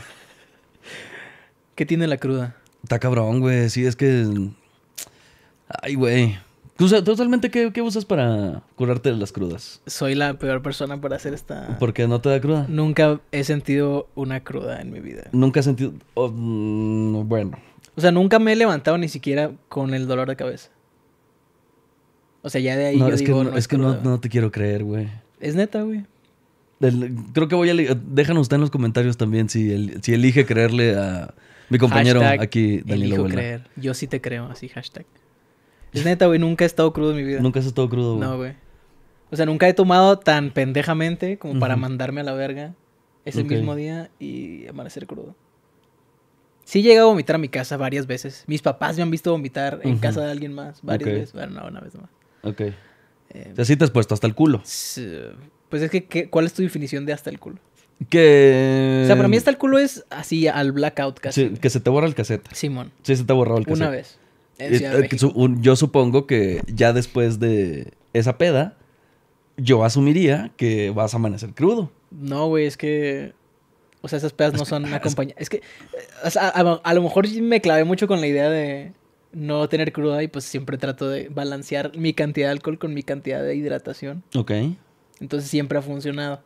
¿Qué tiene la cruda? Está cabrón, güey. Sí, es que. Ay, güey. ¿Tú totalmente qué, qué, usas para curarte de las crudas? Soy la peor persona para hacer esta. ¿Por qué no te da cruda? Nunca he sentido una cruda en mi vida. Nunca he sentido. Oh, mm, bueno, o sea, nunca me he levantado ni siquiera con el dolor de cabeza. O sea, ya de ahí yo es digo... Que no, es que no, te quiero creer, güey. Es neta, güey. creo que voy a... Déjanos usted en los comentarios también si, si elige creerle a mi compañero aquí, Danilo elijo creer. Yo sí te creo, así hashtag. Es neta, güey. Nunca he estado crudo en mi vida. Nunca has estado crudo, güey. No, güey. O sea, nunca he tomado tan pendejamente como para mandarme a la verga ese mismo día y amanecer crudo. Sí llegado a vomitar a mi casa varias veces. Mis papás me han visto vomitar en casa de alguien más varias veces. Bueno, no, una vez más. Ok. Eh, sea, sí te has puesto hasta el culo. Pues es que, ¿cuál es tu definición de hasta el culo? Que... O sea, para mí hasta el culo es así al blackout casi. Sí, que se te borra el cassette. Simón. Sí, se te borrado el cassette. Una vez. Eh, yo supongo que ya después de esa peda, yo asumiría que vas a amanecer crudo. No, güey, es que o sea, esas pedas no son acompañadas. Es que a, lo mejor me clavé mucho con la idea de no tener cruda y pues siempre trato de balancear mi cantidad de alcohol con mi cantidad de hidratación. Ok. Entonces siempre ha funcionado.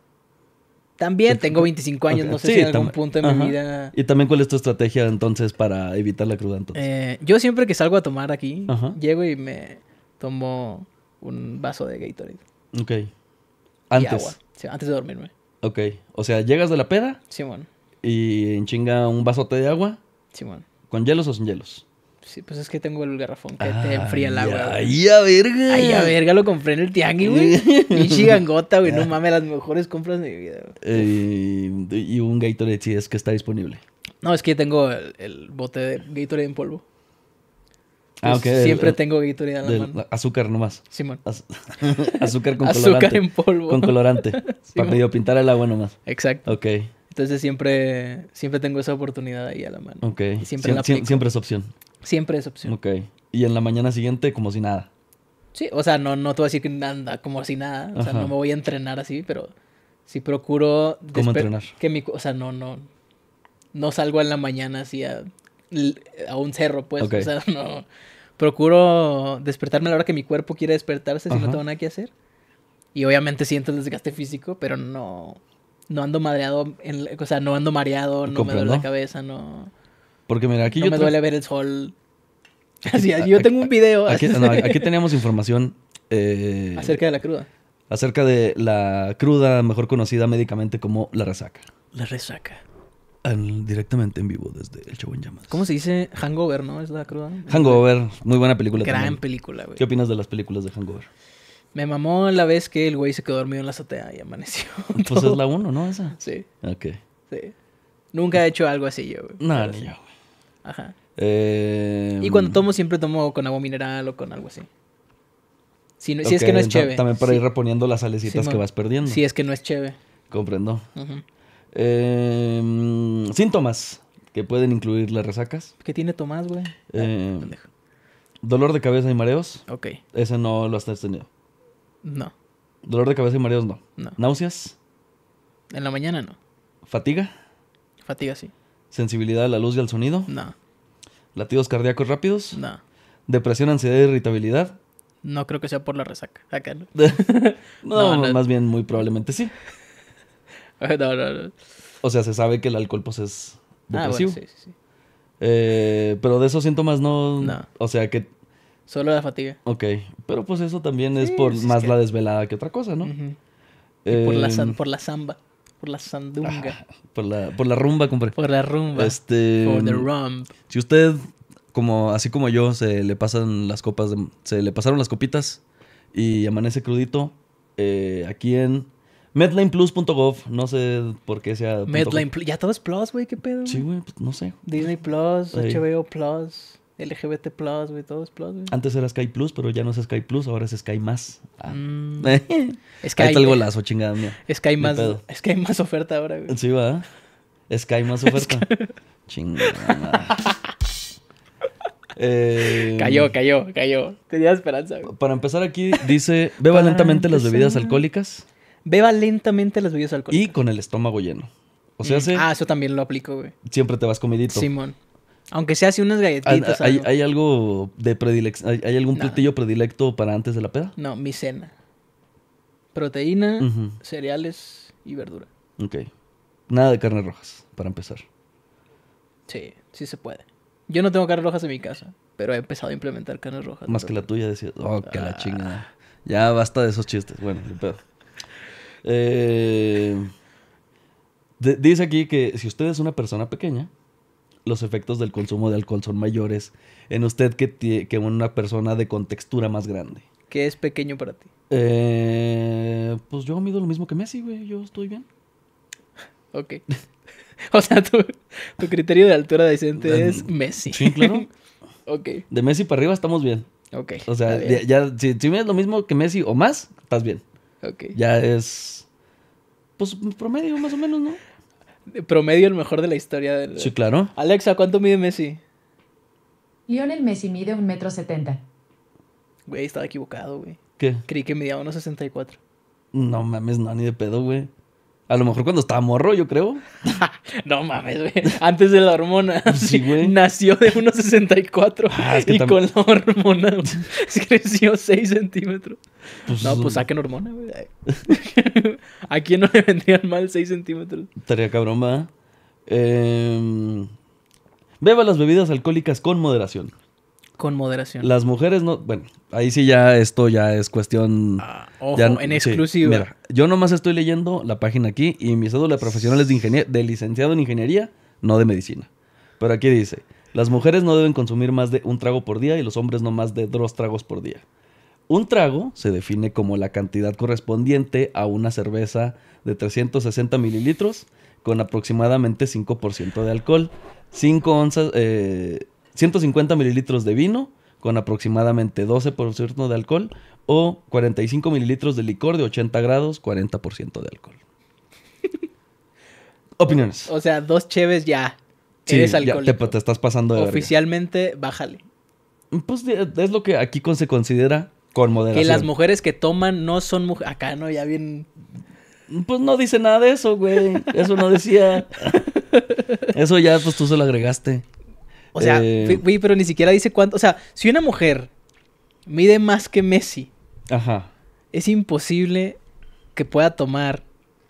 También tengo 25 años, no sé si en algún punto de mi vida. ¿Y también cuál es tu estrategia entonces para evitar la cruda entonces? Eh, yo siempre que salgo a tomar aquí, llego y me tomo un vaso de Gatorade. Ok. Antes. antes de dormirme. Ok, o sea, llegas de la peda. Simón. Y en chinga un vasote de agua. Simón. ¿Con hielos o sin hielos? Sí, pues es que tengo el garrafón que te ah, enfría el agua. ¡Ay, a verga! ¡Ay, a verga! Lo compré en el tianguis, güey. Pinche [LAUGHS] gangota, güey. No mames, las mejores compras de mi vida. Eh, y un Gatorade, si es que está disponible. No, es que tengo el bote de Gatorade en polvo. Ah, siempre ah, tengo Gatorade en la mano. Azúcar nomás. Simón. [LAUGHS] azúcar con colorante. Azúcar en polvo. Con colorante. [LAUGHS] para medio pintar el agua nomás. Exacto. Ok. Entonces siempre, siempre tengo esa oportunidad ahí a la mano. Ok. siempre, siempre es opción. Siempre es opción. Ok. Y en la mañana siguiente como si nada. Sí, o sea, no, no te voy a decir que anda como si nada. O sea, no me voy a entrenar así, pero sí procuro... ¿Cómo entrenar? Que mi, o sea, no, no... No salgo en la mañana así a a un cerro, pues. O sea, [LAUGHS] no. Procuro despertarme a la hora que mi cuerpo quiere despertarse si no tengo nada que hacer. Y obviamente siento el desgaste físico, pero no. No ando madreado, en, o sea, no ando mareado, no me duele la cabeza, no. Porque mira, aquí me duele ver el sol. [LAUGHS] yo tengo un video. Aquí, [LAUGHS] teníamos información. Eh, acerca de la cruda. Acerca de la cruda, mejor conocida médicamente como la resaca. La resaca directamente en vivo desde El Show en Llamas. ¿Cómo se dice? Hangover, ¿no? Es la cruda. Hangover, muy buena película. Gran película, güey. ¿Qué opinas de las películas de Hangover? Me mamó la vez que el güey se quedó dormido en la azotea y amaneció. [LAUGHS] Pues es la uno, ¿no? Esa. Sí. Ok. Sí. Nunca he hecho algo así yo, güey. No, ni yo, güey. Ajá. Eh, y cuando mm. tomo, siempre tomo con agua mineral o con algo así. Si, es que no es chévere. También para ir reponiendo las salecitas que vas perdiendo. Si es que no es chévere. Comprendo. Ajá. Eh, síntomas que pueden incluir las resacas. ¿Qué tiene Tomás, güey? Eh, ah, dolor de cabeza y mareos. Ok. Ese no lo has tenido. No. Dolor de cabeza y mareos no. Náuseas. En la mañana no. Fatiga. Fatiga sí. Sensibilidad a la luz y al sonido. No. Latidos cardíacos rápidos. No. Depresión, ansiedad e irritabilidad. No creo que sea por la resaca. Acá, no, [LAUGHS] [LAUGHS] más bien muy probablemente sí. [LAUGHS] O sea, se sabe que el alcohol pues es ah, depresivo. Ah, sí, sí, eh, pero de esos síntomas no, O sea que. Solo la fatiga. Ok. Pero pues eso también es por más la desvelada que otra cosa, ¿no? por, la em, por la samba. Por la sandunga. Ah, por, la, rumba, compré. Por la rumba. Este, mm, si usted, como, así como yo, se le pasan las copas. se le pasaron las copitas y amanece crudito. Eh, aquí en MedlinePlus.gov, no sé por qué sea. MedlinePlus Ya todo es Plus, güey, qué pedo. Sí, güey, pues, no sé. Disney Plus, HBO Plus, LGBT Plus, güey, todo es Plus, güey. Antes era Sky Plus, pero ya no es Sky Plus, ahora es Sky Más. Ah. Mm. Sky, [LAUGHS] chingada mía. Sky Más, Sky Más oferta ahora, güey. Sí, va. Sky Más [LAUGHS] oferta. chingada. [LAUGHS] Eh, cayó, cayó, cayó. Tenía esperanza. Güey. Para empezar aquí dice, beba lentamente las bebidas alcohólicas. Beba lentamente las bebidas alcohólicas. Y con el estómago lleno. O sea, mm. sí. Ah, eso también lo aplico, güey. Siempre te vas comidito. Simón. Aunque sea así unas galletitas. ¿Hay, hay, algo de ¿Hay, algún platillo predilecto para antes de la peda? No, mi cena. Proteína, cereales y verdura. Ok. Nada de carnes rojas, para empezar. Sí, sí se puede. Yo no tengo carnes rojas en mi casa, pero he empezado a implementar carnes rojas. Más que la tuya, decía. Oh, que la ah. chingada. Ya basta de esos chistes. Bueno, pedo. Eh, dice aquí que si usted es una persona pequeña, los efectos del consumo de alcohol son mayores en usted que, que una persona de contextura más grande. ¿Qué es pequeño para ti? Eh, pues yo mido lo mismo que Messi, güey. Yo estoy bien. [LAUGHS] Ok. [LAUGHS] o sea, tu, criterio de altura decente em, es Messi. Sí, claro. [LAUGHS] ok. De Messi para arriba estamos bien. Ok. O sea, si, si mides lo mismo que Messi o más, estás bien. Ya es. Pues promedio, más o menos, ¿no? promedio, el mejor de la historia. Del... Sí, claro. Alexa, ¿cuánto mide Messi? Lionel Messi mide un metro setenta. Güey, estaba equivocado, güey. ¿Qué? Creí que medía 1.64. No mames, no, ni de pedo, güey. A lo mejor cuando estaba morro, yo creo. [LAUGHS] no mames, güey. Antes de la hormona. [LAUGHS] Sí, güey. Nació de 1,64. y [LAUGHS] ah, con la hormona creció 6 centímetros. Pues, no, pues saquen hormona, güey. ¿A quién no le vendrían mal 6 centímetros? Estaría cabrón, em, Beba las bebidas alcohólicas con moderación. Con moderación. Las mujeres no. Bueno, ahí sí ya esto ya es cuestión. Ah, ojo, en exclusiva. yo nomás estoy leyendo la página aquí y mi cédula profesional es de, de licenciado en ingeniería, no de medicina. Pero aquí dice: las mujeres no deben consumir más de un trago por día y los hombres no más de dos tragos por día. Un trago se define como la cantidad correspondiente a una cerveza de 360 mililitros con aproximadamente 5% de alcohol, 5 onzas, eh, 150 mililitros de vino con aproximadamente 12% de alcohol o 45 mililitros de licor de 80 grados, 40% de alcohol. [LAUGHS] Opiniones. O, sea, dos cheves ya. Sí, eres te, estás pasando de Oficialmente, bájale. Pues es lo que aquí se considera con moderación. Que las mujeres que toman no son mujeres. Acá, ¿no? Ya bien. Pues no dice nada de eso, güey. Eso no decía. [LAUGHS] eso ya, pues tú se lo agregaste. O sea, eh, pero ni siquiera dice cuánto. O sea, si una mujer mide más que Messi, Ajá. es imposible que pueda tomar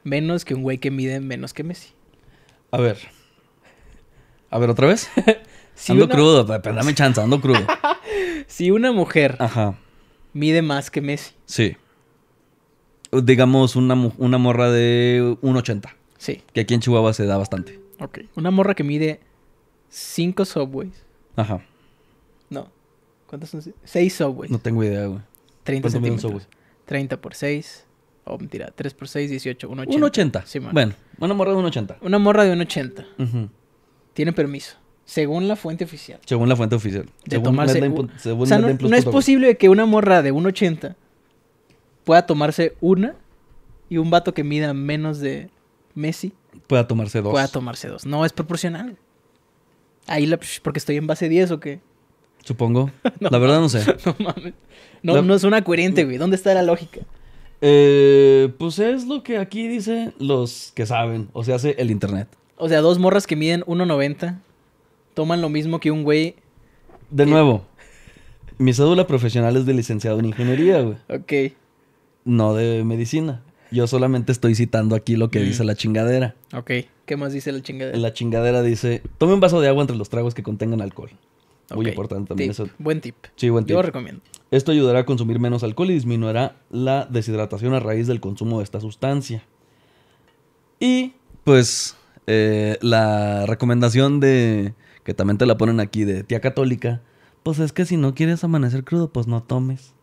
menos que un güey que mide menos que Messi. A ver. A ver, otra vez. [LAUGHS] ando crudo, pero dame chance, ando crudo. [LAUGHS] si una mujer mide más que Messi. Sí. Digamos una, una morra de 1,80. Sí. Que aquí en Chihuahua se da bastante. Ok. Una morra que mide 5 subways. Ajá. No. ¿Cuántos son? Seis subways. No tengo idea, güey. 30 centímetros. Subway? 30 por 6. Oh, mentira. 3 por 6, 18. 1,80. 1,80. Bueno, una morra de 1,80. Una morra de 1,80. 80. Tiene permiso. Según la fuente oficial. Según la fuente oficial. De según tomarse... Según no, es posible que una morra de 1,80 pueda tomarse una y un vato que mida menos de Messi... Pueda tomarse dos. Pueda tomarse dos. No es proporcional. Ahí la, porque estoy en base 10 o qué. Supongo. [LAUGHS] la verdad no sé. No mames. No, no es una coherente, güey. ¿Dónde está la lógica? Eh, pues es lo que aquí dice los que saben, o sea, hace el internet. O sea, dos morras que miden 1.90 toman lo mismo que un güey. De nuevo, mi cédula profesional es de licenciado en ingeniería, güey. Ok. No de medicina. Yo solamente estoy citando aquí lo que mm. dice la chingadera. Ok, ¿qué más dice la chingadera? La chingadera dice, tome un vaso de agua entre los tragos que contengan alcohol. Muy importante también eso. Buen tip. Sí, buen tip. Yo recomiendo. Esto ayudará a consumir menos alcohol y disminuirá la deshidratación a raíz del consumo de esta sustancia. Y pues eh, la recomendación de que también te la ponen aquí de tía católica, pues es que si no quieres amanecer crudo, pues no tomes.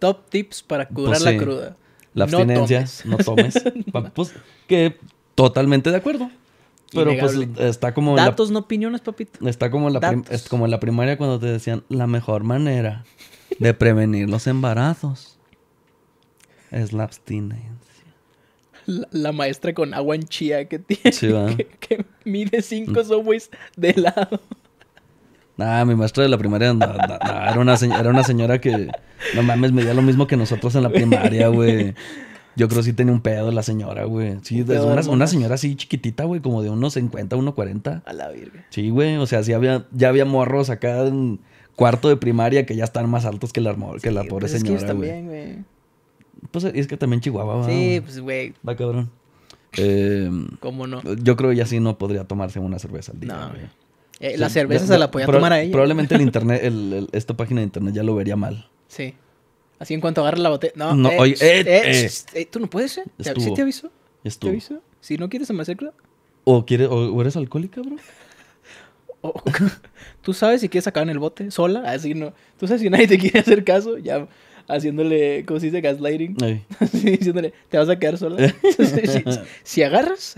Top tips para curar pues la cruda. La abstinencia, no tomes. [LAUGHS] pues, que totalmente de acuerdo. Pero pues está como... Datos, no opiniones, papito. Está como en, la como la primaria cuando te decían la mejor manera de prevenir los embarazos es la abstinencia. La, maestra con agua en chía que tiene. Sí, que, que, mide cinco subways de lado. Nah, mi maestra de la primaria era, una señora que, no mames, medía lo mismo que nosotros en la primaria, güey. Yo creo que sí tenía un pedo la señora, güey. Sí, una, señora así chiquitita, güey, como de unos 50, 140. A la virgen. Sí, güey, o sea, sí había, ya había morros acá en cuarto de primaria que ya están más altos que la, que la pobre pues señora, es también, güey. Pues es que también Chihuahua, güey. Sí, pues, güey. Va, cabrón. Eh, ¿Cómo no? Yo creo que ya sí no podría tomarse una cerveza al día. No, eh, la cerveza se la podía tomar a Probablemente el [LAUGHS] internet, esta página de internet ya lo vería mal. Sí. Así en cuanto agarra la botella. No, eh, oye, eh, eh, tú no puedes, ser? ¿Sí te aviso? ¿Te aviso? Si no quieres, se me O, quieres, o, eres alcohólica, bro. [LAUGHS] [LAUGHS] tú sabes si quieres sacar en el bote sola, así ah, no. Tú sabes si nadie te quiere hacer caso, ya haciéndole, ¿cómo se dice? Gaslighting. diciéndole, te vas a quedar sola. si agarras,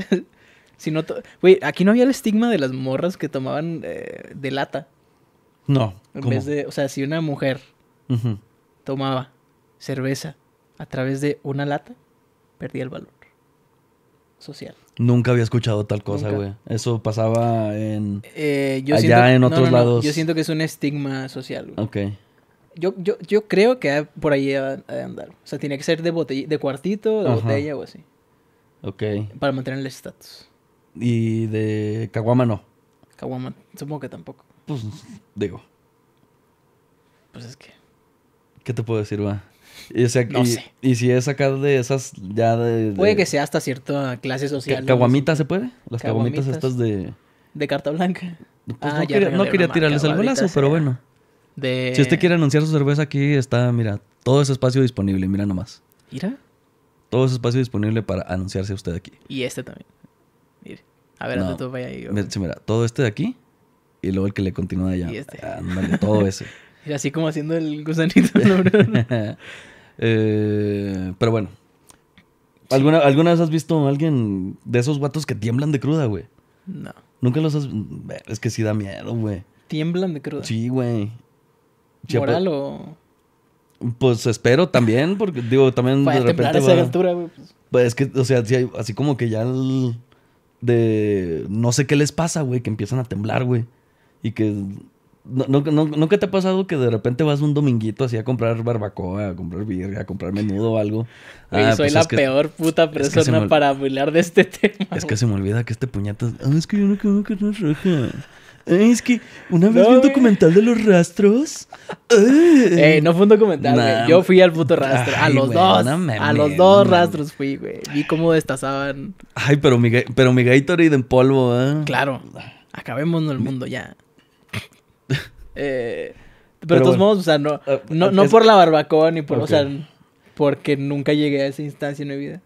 si no, güey, aquí no había el estigma de las morras que tomaban eh, de lata. No. En vez de, o sea, si una mujer tomaba cerveza a través de una lata, perdía el valor social. Nunca había escuchado tal cosa, güey. Eso pasaba en eh, allá en otros lados. Yo siento que es un estigma social. güey. Yo, yo, yo creo que por ahí andar. O sea, tiene que ser de botella, de cuartito, de botella o así. Ok. Para mantener el estatus y de Caguama no. Caguama, supongo que tampoco. Pues digo. Pues es que. ¿Qué te puedo decir, va? Y, no sé. y, si es acá de esas ya de. Puede que sea hasta cierta clase social. ¿Caguamita se puede? Las caguamitas estas de. De carta blanca. Pues ah, no quería, tirarles el golazo pero bueno. De... Si usted quiere anunciar su cerveza aquí, está, mira, todo ese espacio disponible, mira nomás. ¿Mira? Todo ese espacio disponible para anunciarse usted aquí. Y este también. A ver, a ver, tú vayas? ahí. Mira, mira, todo este de aquí y luego el que le continúa de allá. Y este. Ándale, todo ese. [LAUGHS] y así como haciendo el gusanito. [LAUGHS] Eh, pero bueno. ¿Alguna, ¿Alguna vez has visto a alguien de esos guatos que tiemblan de cruda, güey? No. Nunca los has... Es que sí da miedo, güey. ¿Tiemblan de cruda? Sí, güey. ¿Moral o...? Pues espero también, porque digo, también [LAUGHS] de repente... Va... Esa güey, pues. pues. es que, o sea, así como que ya el de no sé qué les pasa, güey, que empiezan a temblar, güey. Y que no, no, no, te ha pasado que de repente vas un dominguito así a comprar barbacoa, a comprar birria, a comprar menudo o algo? [LAUGHS] Ah, soy pues la peor puta persona para hablar de este [LAUGHS] tema. Es que se me olvida que este puñato ah, es que yo no quiero no roja. Eh, es que una vez vi un documental de los rastros. [LAUGHS] Eh, no fue un documental, Yo fui al puto rastro. a los dos. a los dos rastros fui, güey. Vi cómo destazaban. Ay, pero mi, pero mi Gatorade en polvo, ¿eh? Claro. Ah. acabemos el mundo ya. [LAUGHS] Eh, pero, de todos modos, o sea, no, no, ah, por la barbacoa ni por. O sea, porque nunca llegué a esa instancia en mi vida.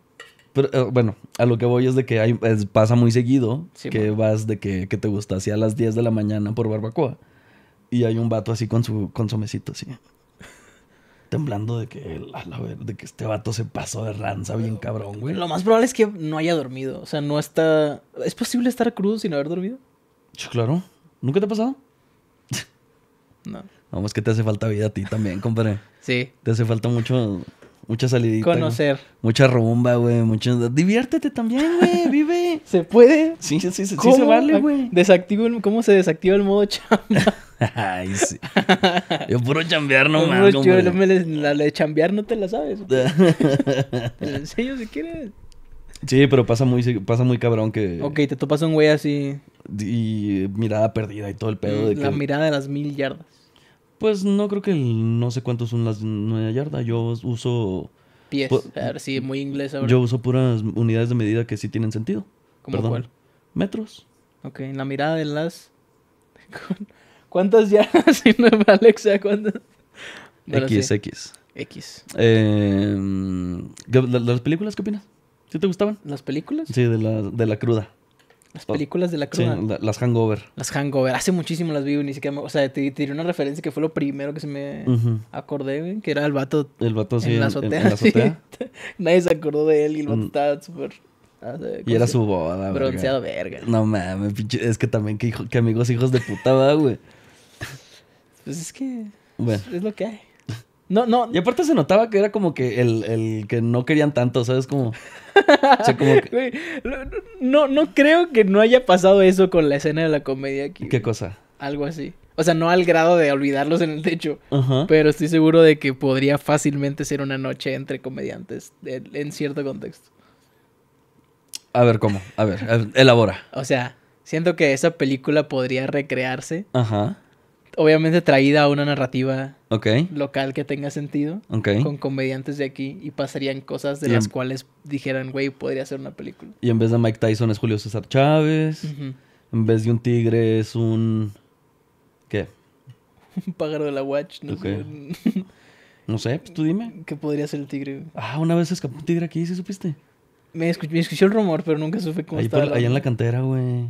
Pero, eh, bueno, a lo que voy es de que hay, pasa muy seguido que vas de que, te gusta así a las 10 de la mañana por barbacoa. Y hay un vato así con su, con su mesito así. Temblando de que, de que este vato se pasó de ranza bien cabrón, güey. Lo más probable es que no haya dormido. O sea, no está... ¿Es posible estar crudo sin haber dormido? claro. ¿Nunca te ha pasado? No. Vamos, que te hace falta vida a ti también, compadre. Sí. Te hace falta mucho mucha salidita. Conocer. Mucha rumba, güey. Mucha... Diviértete también, güey. [LAUGHS] Vive. ¿Se puede? Sí, sí, sí, ¿Cómo? sí se vale, güey. Ah, desactivo ¿Cómo se desactiva el modo chamba? [LAUGHS] Ay, sí. Yo puro chambear nomás. [LAUGHS] Pues güey. Me la, de chambear no te la sabes. En serio, si quieres. Sí, pero pasa muy, pasa muy cabrón que. Ok, te topas un güey así. Y mirada perdida y todo el pedo. Mm, de la mirada de las mil yardas. Pues no creo que no sé cuántos son las nueve yardas. Yo uso. Pies. a ver, sí, muy inglés ahora. Yo uso puras unidades de medida que sí tienen sentido. ¿Cómo Metros. Ok, en la mirada de las. [LAUGHS] ¿Cuántas yardas? [LAUGHS] no, Alexa, ¿cuántas? X, X. X. Em, ¿Las películas qué opinas? ¿Sí te gustaban? ¿Las películas? Sí, de la cruda. Las películas de la cruda. las Hangover. Las Hangover. Hace muchísimo las vi, ni siquiera... Me, o sea, te, tiró una referencia que fue lo primero que se me acordé, güey. acordé, que era el vato... El vato, en La azotea, en, la [LAUGHS] azotea. [LAUGHS] Nadie se acordó de él y el vato mm. estaba súper... Ah, y era su boda, Bronceado verga. verga. No mames, Es que también que, amigos hijos de puta, güey. pues es que... Es lo que hay. No, no. Y aparte se notaba que era como que el, el que no querían tanto, ¿sabes? Como. como [LAUGHS] No, no creo que no haya pasado eso con la escena de la comedia aquí. ¿Qué cosa? Algo así. O sea, no al grado de olvidarlos en el techo. Pero estoy seguro de que podría fácilmente ser una noche entre comediantes en cierto contexto. A ver, ¿cómo? A ver, elabora. O sea, siento que esa película podría recrearse. Ajá obviamente traída a una narrativa local que tenga sentido con comediantes de aquí y pasarían cosas de las cuales dijeran, güey, podría ser una película. Y en vez de Mike Tyson es Julio César Chávez, en vez de un tigre es un... ¿Qué? [LAUGHS] un pájaro de la Watch, no sé. [LAUGHS] no sé, pues tú dime. ¿Qué podría ser el tigre? Ah, una vez escapó un tigre aquí, ¿sí supiste? Me, escuché, el rumor, pero nunca supe cómo ahí estaba. en la cantera, güey.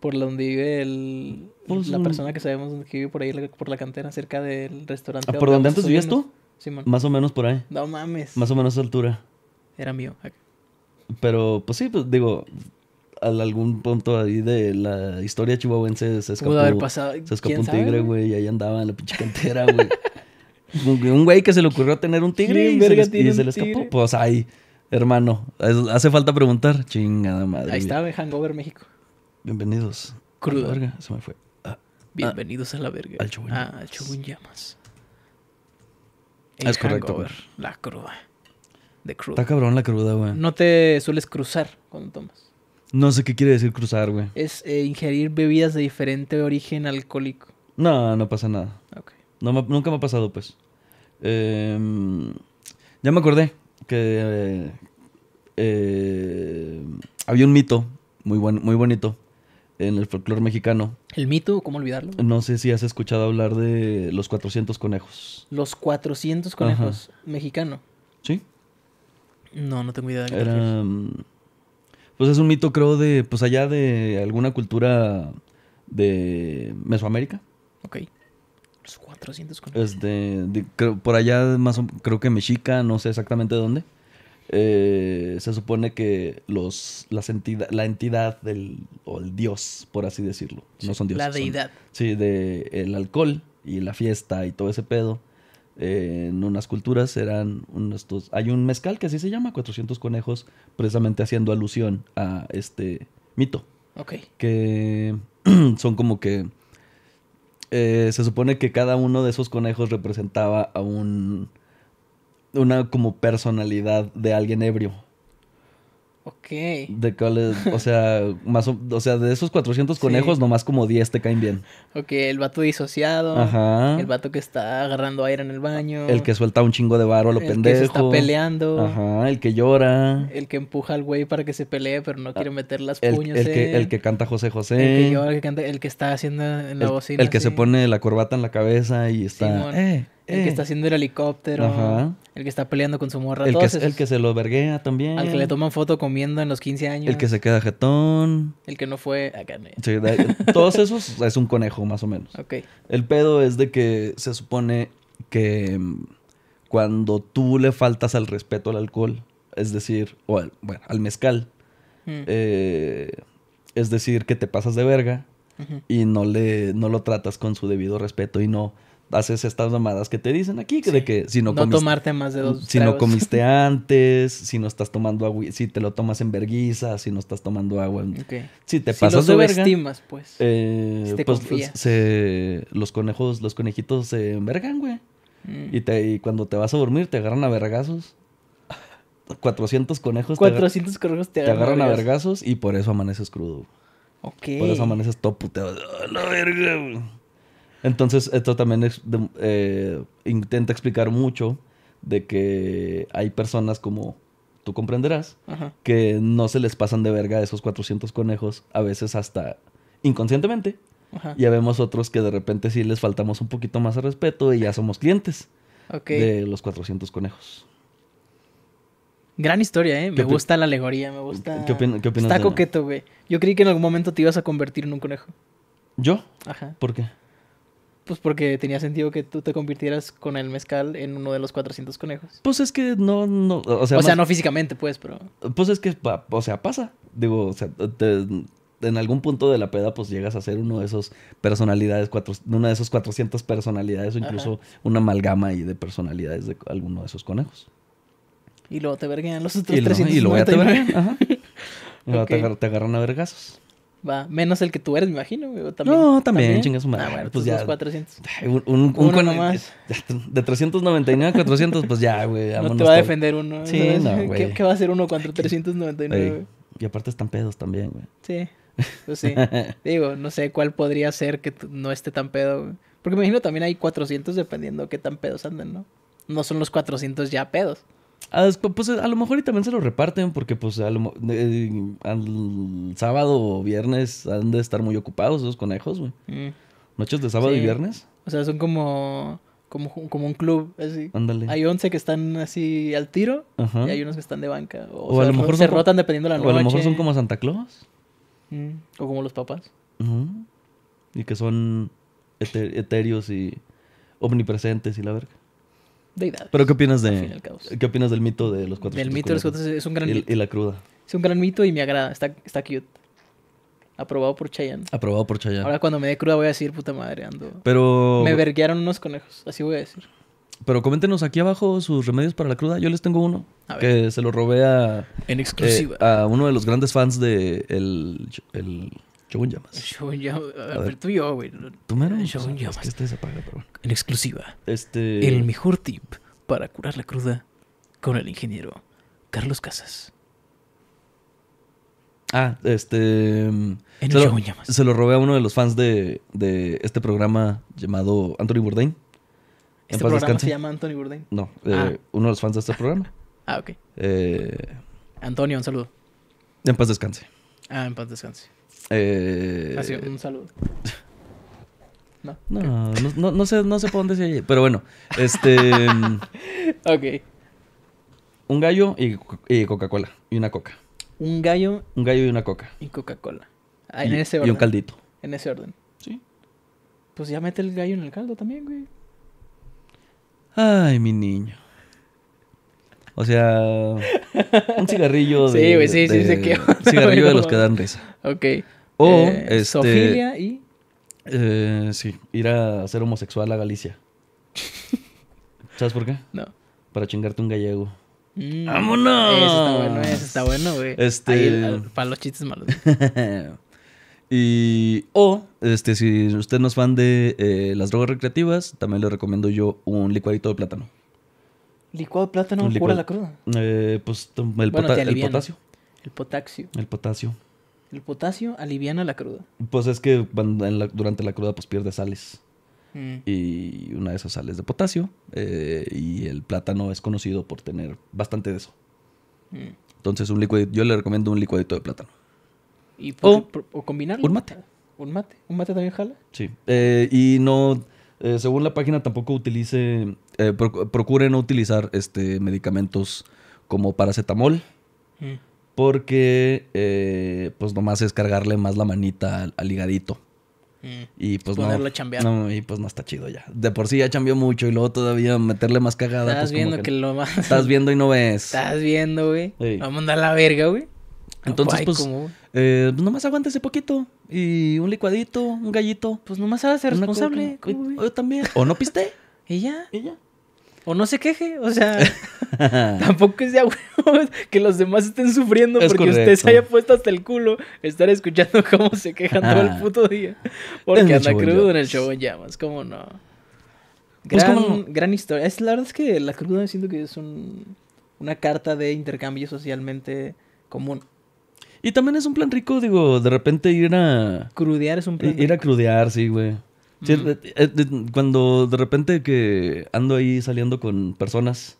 Por donde vive el... Pues la persona que sabemos que vive por ahí, por la cantera, cerca del restaurante. Ah, ¿Por donde antes vivías tú? Sí, Más o menos por ahí. No mames. Más o menos a esa altura. Era mío. Pero, pues sí, pues digo, a algún punto ahí de la historia chihuahuense se escapó. Haber pasado? Se escapó un tigre, güey, y ahí andaba en la pinche cantera, güey. [LAUGHS] un güey que se le ocurrió tener un tigre y se, le escapó. Pues ahí, hermano. hace falta preguntar. Chingada madre. Ahí está, Hangover México. Bienvenidos. Crudo. Verga, se me fue. Ah. Bienvenidos a la verga. Al Ah, al es correcto. Güey. Pues. La cruda. De cruda. Está cabrón la cruda, güey. No te sueles cruzar cuando tomas. No sé qué quiere decir cruzar, güey. Es eh, ingerir bebidas de diferente origen alcohólico. No, no pasa nada. Okay. nunca me ha pasado, pues. Em, ya me acordé que eh, eh, había un mito muy, buen, muy bonito en el folclore mexicano. ¿El mito? ¿Cómo olvidarlo? No sé si has escuchado hablar de los 400 conejos. ¿Los 400 conejos? ¿Mexicano? Sí. No, no tengo idea de qué Era, mm, Pues es un mito, creo, de pues allá de alguna cultura de Mesoamérica. Ok. Los 400 conejos. Este, por allá, más creo que Mexica, no sé exactamente dónde. Eh, se supone que los, entidad, la entidad del, o el dios, por así decirlo, no son dioses. La deidad. sí, de el alcohol y la fiesta y todo ese pedo. Eh, en unas culturas eran unos hay un mezcal que así se llama, 400 conejos, precisamente haciendo alusión a este mito. Ok. Que [CLEARS THROAT] son como que... Eh, se supone que cada uno de esos conejos representaba a un una como personalidad de alguien ebrio. Ok. De cuáles, o sea, [LAUGHS] más o, sea, de esos 400 conejos, nomás como 10 te caen bien. Ok, el vato disociado. Ajá. El vato que está agarrando aire en el baño. El que suelta un chingo de varo a lo pendejo. El que está peleando. Ajá, el que llora. El que empuja al güey para que se pelee, pero no ah, quiere meter las puñas. Eh. El, Que, canta José José. El que llora, el que, canta, el que está haciendo en la el, bocina. El que se pone la corbata en la cabeza y está. Eh, el que eh. está haciendo el helicóptero, el que está peleando con su morra. El, que, el que se lo verguea también. Al que le toman foto comiendo en los 15 años. El que se queda jetón. El que no fue todos esos es un conejo, más o menos. Ok. El pedo es de que se supone que mm, cuando tú le faltas al respeto al alcohol, es decir, o al, bueno, al mezcal, hmm. eh, es decir, que te pasas de verga y no, le, no lo tratas con su debido respeto y no haces estas mamadas que te dicen aquí, de que si no, comiste, tomarte más de dos si no comiste [LAUGHS] antes, si no estás tomando agua, si te lo tomas en verguiza, si no estás tomando agua, si te pasas de verga, pues, eh, te pues los conejos, los conejitos se envergan, güey, mm. y te cuando te vas a dormir te agarran a vergazos. 400 [LAUGHS] conejos 400 te, conejos te, agarran a vergazos y por eso amaneces crudo. Ok. Por eso amaneces todo la verga, güey. Entonces, esto también eh, intenta explicar mucho de que hay personas como tú comprenderás que no se les pasan de verga esos 400 conejos, a veces hasta inconscientemente. Ya vemos otros que de repente sí les faltamos un poquito más de respeto y ya somos clientes de los 400 conejos. Gran historia, ¿eh? Me gusta la alegoría, me gusta. ¿Qué, opinas qué opinas? Está coqueto, güey. Yo creí que en algún momento te ibas a convertir en un conejo. ¿Yo? Ajá. ¿Por qué? Pues porque tenía sentido que tú te convirtieras con el mezcal en uno de los 400 conejos. Pues es que no, no, o sea... O sea, no físicamente, pues, pero... Pues es que, o sea, pasa. Digo, o sea, en algún punto de la peda, pues llegas a ser uno de esos personalidades, cuatro, una de esos 400 personalidades o incluso una amalgama ahí de personalidades de alguno de esos conejos. Y luego te verguen los otros y 300. Y te verguen, [LAUGHS] te, agarran, a vergasos Va, menos el que tú eres, me imagino. ¿También? No, también, ¿También? chingas madre. Ah, pues ya. 400. Un, un, un, [LAUGHS] De 399 a 400, pues ya, güey. No te va a defender uno. Sí, no, ¿Qué, va a hacer uno contra 399, Y aparte están pedos también, güey. Sí, pues sí. [LAUGHS] Digo, no sé cuál podría ser que no esté tan pedo, güey. Porque me imagino también hay 400 dependiendo qué tan pedos andan, ¿no? No son los 400 ya pedos. Ah, pues a lo mejor y también se lo reparten porque pues a lo, al sábado o viernes han de estar muy ocupados esos conejos, güey. Mm. Noches de sábado y viernes. O sea, son como, como, un club, así. Ándale. Hay once que están así al tiro y hay unos que están de banca. O, sea, a lo mejor se rotan dependiendo la noche. O a lo mejor son como Santa Claus. Mm. O como los papás. Y que son etéreos y omnipresentes y la verga deidades. ¿Pero qué opinas, de, ¿qué opinas del mito de los cuatro Del mito de los cuatro es un gran y, Y la cruda. Es un gran mito y me agrada, está, cute. Aprobado por Chayanne. Aprobado por Chayanne. Ahora cuando me dé cruda voy a decir, puta madre, ando... Pero... Me verguearon unos conejos, así voy a decir. Pero coméntenos aquí abajo sus remedios para la cruda. Yo les tengo uno a ver. que se lo robé a... En exclusiva. Eh, a uno de los grandes fans de el en Llamas. en Llamas. ver tú y yo, güey. Tú mero. en Llamas. Este se apaga, En exclusiva. Este. El mejor tip para curar la cruda con el ingeniero Carlos Casas. Ah, este. Mm, en el se, lo, Llamas. se lo robé a uno de los fans de, de este programa llamado Anthony Bourdain. ¿Este programa descanse? se llama Anthony Bourdain? No, eh, ah. uno de los fans de este [LAUGHS] programa. ah, ok. Eh, Antonio, un saludo. En paz descanse. Ah, en paz descanse. Eh, Así, un saludo. [LAUGHS] No. No, no, sé, no sé por dónde se oye Pero bueno, este. [LAUGHS] ok. Un gallo y, Coca-Cola. Y una coca. Un gallo. Un gallo y una coca. Y Coca-Cola. Ah, y, ese un caldito. En ese orden. Pues ya mete el gallo en el caldo también, güey. Ay, mi niño. O sea, un cigarrillo [LAUGHS] de. Sí, güey, sí, sí, [LAUGHS] cigarrillo de los que dan risa. Ok. O, eh, Sofilia este, y. Eh, sí, ir a ser homosexual a Galicia. ¿Sabes por qué? No. Para chingarte un gallego. Mm. ¡Vámonos! Eso está bueno, eso está bueno, güey. Este. Ah, para los chistes malos. [LAUGHS] Y, o, este, si usted no es fan de eh, las drogas recreativas, también le recomiendo yo un licuadito de plátano. Licuado de plátano cura la cruda. Eh, pues el, el, potasio. El potasio. El potasio. El potasio aliviana la cruda. Pues es que durante la cruda pues pierde sales. Mm. Y una de esas sales de potasio. Eh, y el plátano es conocido por tener bastante de eso. Mm. Entonces un licuadito, yo le recomiendo un licuadito de plátano. ¿Y por, o, combinarlo? Un mate. Un mate. ¿Un mate también jala? Sí. Eh, y no eh, según la página, tampoco utilice, eh, procure no utilizar este, medicamentos como paracetamol. Mm. Porque, eh, pues nomás es cargarle más la manita al, ligadito mm. Y pues no, no, y pues no está chido ya. De por sí ya cambió mucho y luego todavía meterle más cagada. Estás pues, viendo que, lo más. Estás viendo y no ves. Estás viendo, güey. Vamos a mandar la verga, güey. Entonces, pues, pues, nomás eh, pues aguántese poquito y un licuadito, un gallito. Pues nomás ser responsable. Yo también. ¿O no piste? Ella. [LAUGHS] Ella. O no se queje, o sea, [LAUGHS] [LAUGHS] tampoco es de aburrido que los demás estén sufriendo porque usted se haya puesto hasta el culo estar escuchando cómo se quejan todo el ah. puto día. Porque anda crudo en el show llamas, ¿cómo no? Pues, gran, gran historia. Es, la verdad es que la cruda me siento que es una carta de intercambio socialmente común. Y también es un plan rico, digo, de repente ir a... Crudear es un plan. Ir a crudear, sí, güey. Eh, eh, cuando de repente que ando ahí saliendo con personas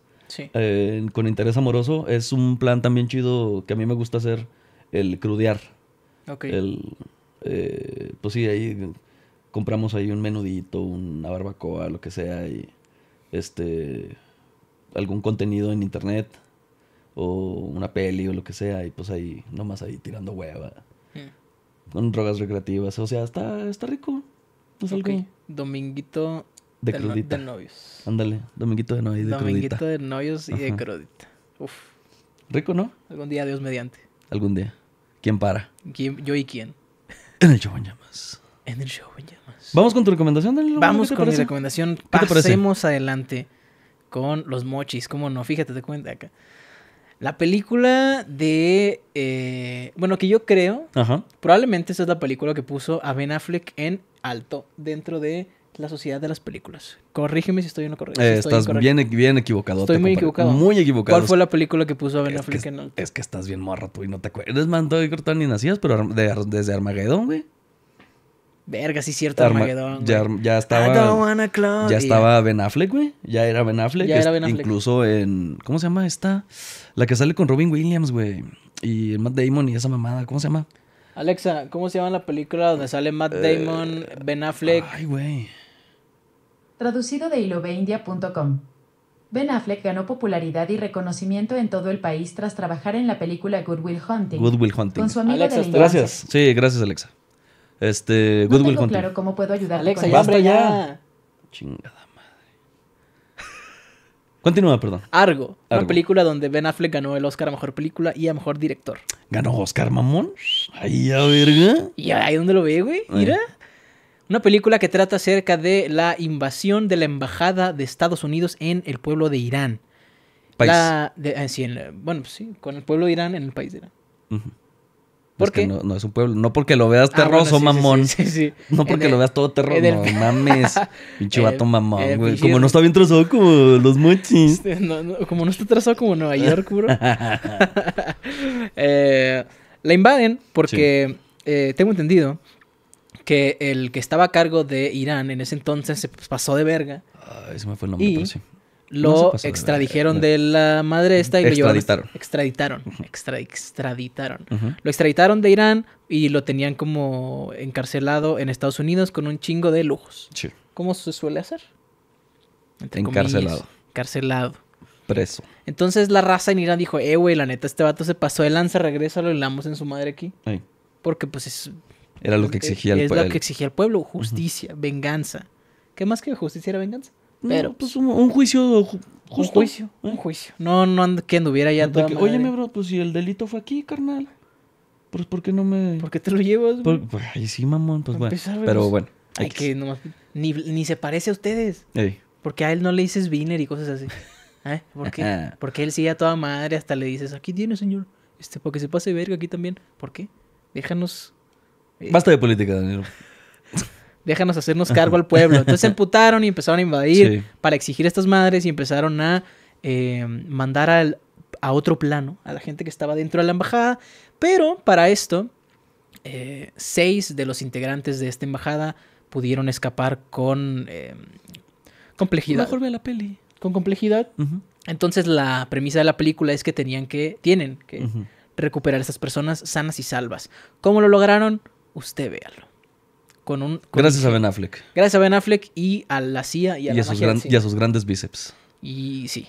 eh, con interés amoroso, es un plan también chido que a mí me gusta hacer, el crudear. Ok. El, pues sí, ahí compramos ahí un menudito, una barbacoa, lo que sea, y este, algún contenido en internet o una peli o lo que sea, y pues ahí, nomás ahí tirando hueva. Mm. Con drogas recreativas, o sea, está, está rico. Dominguito de, de novios. Ándale, dominguito de novios. dominguito de novios y de crudita. Uf. Rico, ¿no? Algún día, Dios mediante. Algún día. ¿Quién para? ¿Quién, yo y quién. En el show en llamas. En el show en llamas. Vamos con tu recomendación, Vamos con la mi recomendación. Pasemos adelante con los mochis. cómo no, fíjate, te cuento acá. La película de. Eh, bueno, que yo creo. Probablemente esa es la película que puso a Ben Affleck en alto dentro de la sociedad de las películas. Corrígeme si estoy, correcto. Eh, estás Bien, bien equivocado. Estoy muy equivocado. Muy equivocado. ¿Cuál fue la película que puso a Ben Affleck en alto? Es que estás bien morro tú y no te acuerdas. y cortar ni nacías, pero desde Armagedón, güey. Verga, sí, cierto, Armagedón. Ya, ya, estaba. ya estaba Ben Affleck, güey. Ya era Ben Affleck. Ya era este, ben Affleck. Incluso en. ¿Cómo se llama esta? La que sale con Robin Williams, güey. Y Matt Damon y esa mamada. ¿Cómo se llama? Alexa, ¿cómo se llama la película donde sale Matt eh, Damon, Ben Affleck? Ay, güey. Traducido de iloveindia.com. Ben Affleck ganó popularidad y reconocimiento en todo el país tras trabajar en la película Good Will Hunting. Good Hunting. Con su amigo Alexa, Gracias. Sí, gracias, Alexa. Este, Goodwill Good Will Hunting. claro cómo puedo ayudar. Alexa, ya, ya. Chingada. Continúa, perdón. Argo, una película donde Ben Affleck ganó el Oscar a Mejor Película y a Mejor Director. ¿Ganó Oscar, mamón? Ahí a verga. Y ahí dónde lo ve, güey. Mira. Una película que trata acerca de la invasión de la embajada de Estados Unidos en el pueblo de Irán. País. de, eh, bueno, pues sí, con el pueblo de Irán en el país de Irán. Porque no, es un pueblo. No porque lo veas ah, terroso, mamón. [LAUGHS] no porque lo veas todo terroso. No [LAUGHS] mames. Pinche vato mamón, Como no está bien trazado como los mochis. [LAUGHS] como no está trazado como Nueva York, bro. Eh, la invaden porque eh, tengo entendido que el que estaba a cargo de Irán en ese entonces se pues, pasó de verga. Ah, ese me fue el nombre, pero sí lo extradijeron de, la madre esta y lo llevaron. Extraditaron. extraditaron. Lo extraditaron de Irán y lo tenían como encarcelado en Estados Unidos con un chingo de lujos. ¿Cómo se suele hacer? encarcelado. encarcelado. Preso. Entonces la raza en Irán dijo: Eh, güey, la neta, este vato se pasó de lanza, regresa lo lamos en su madre aquí. Porque pues es. Era lo que exigía el pueblo. Es lo que exigía el pueblo: justicia, venganza. ¿Qué más que justicia era venganza? Pero. pues un, juicio justo. Un juicio, un juicio. No, no que anduviera ya todo. Oye, mi bro, pues si el delito fue aquí, carnal. Pues ¿por qué no me. ¿Por qué te lo llevas, pues, pues sí, mamón, pues bueno. Pero pues, bueno. Hay que nomás. Ni, se parece a ustedes. Porque a él no le dices Viner y cosas así. [LAUGHS] ¿Eh? ¿Por qué? Porque él sigue a toda madre, hasta le dices, aquí tiene, señor. Este, porque se pase verga aquí también. ¿Por qué? Déjanos. Eh, Basta de política, Daniel déjanos hacernos cargo al pueblo. Entonces se [LAUGHS] emputaron y empezaron a invadir para exigir a estas madres y empezaron a em, mandar a otro plano a la gente que estaba dentro de la embajada. Pero para esto, eh, seis de los integrantes de esta embajada pudieron escapar con em, complejidad. Mejor ve la peli. Con complejidad. Entonces la premisa de la película es que tenían que, tienen que recuperar a esas personas sanas y salvas. ¿Cómo lo lograron? Usted véalo gracias a Ben Affleck. Gracias a Ben Affleck y a la CIA y a, sus grandes bíceps. Y sí.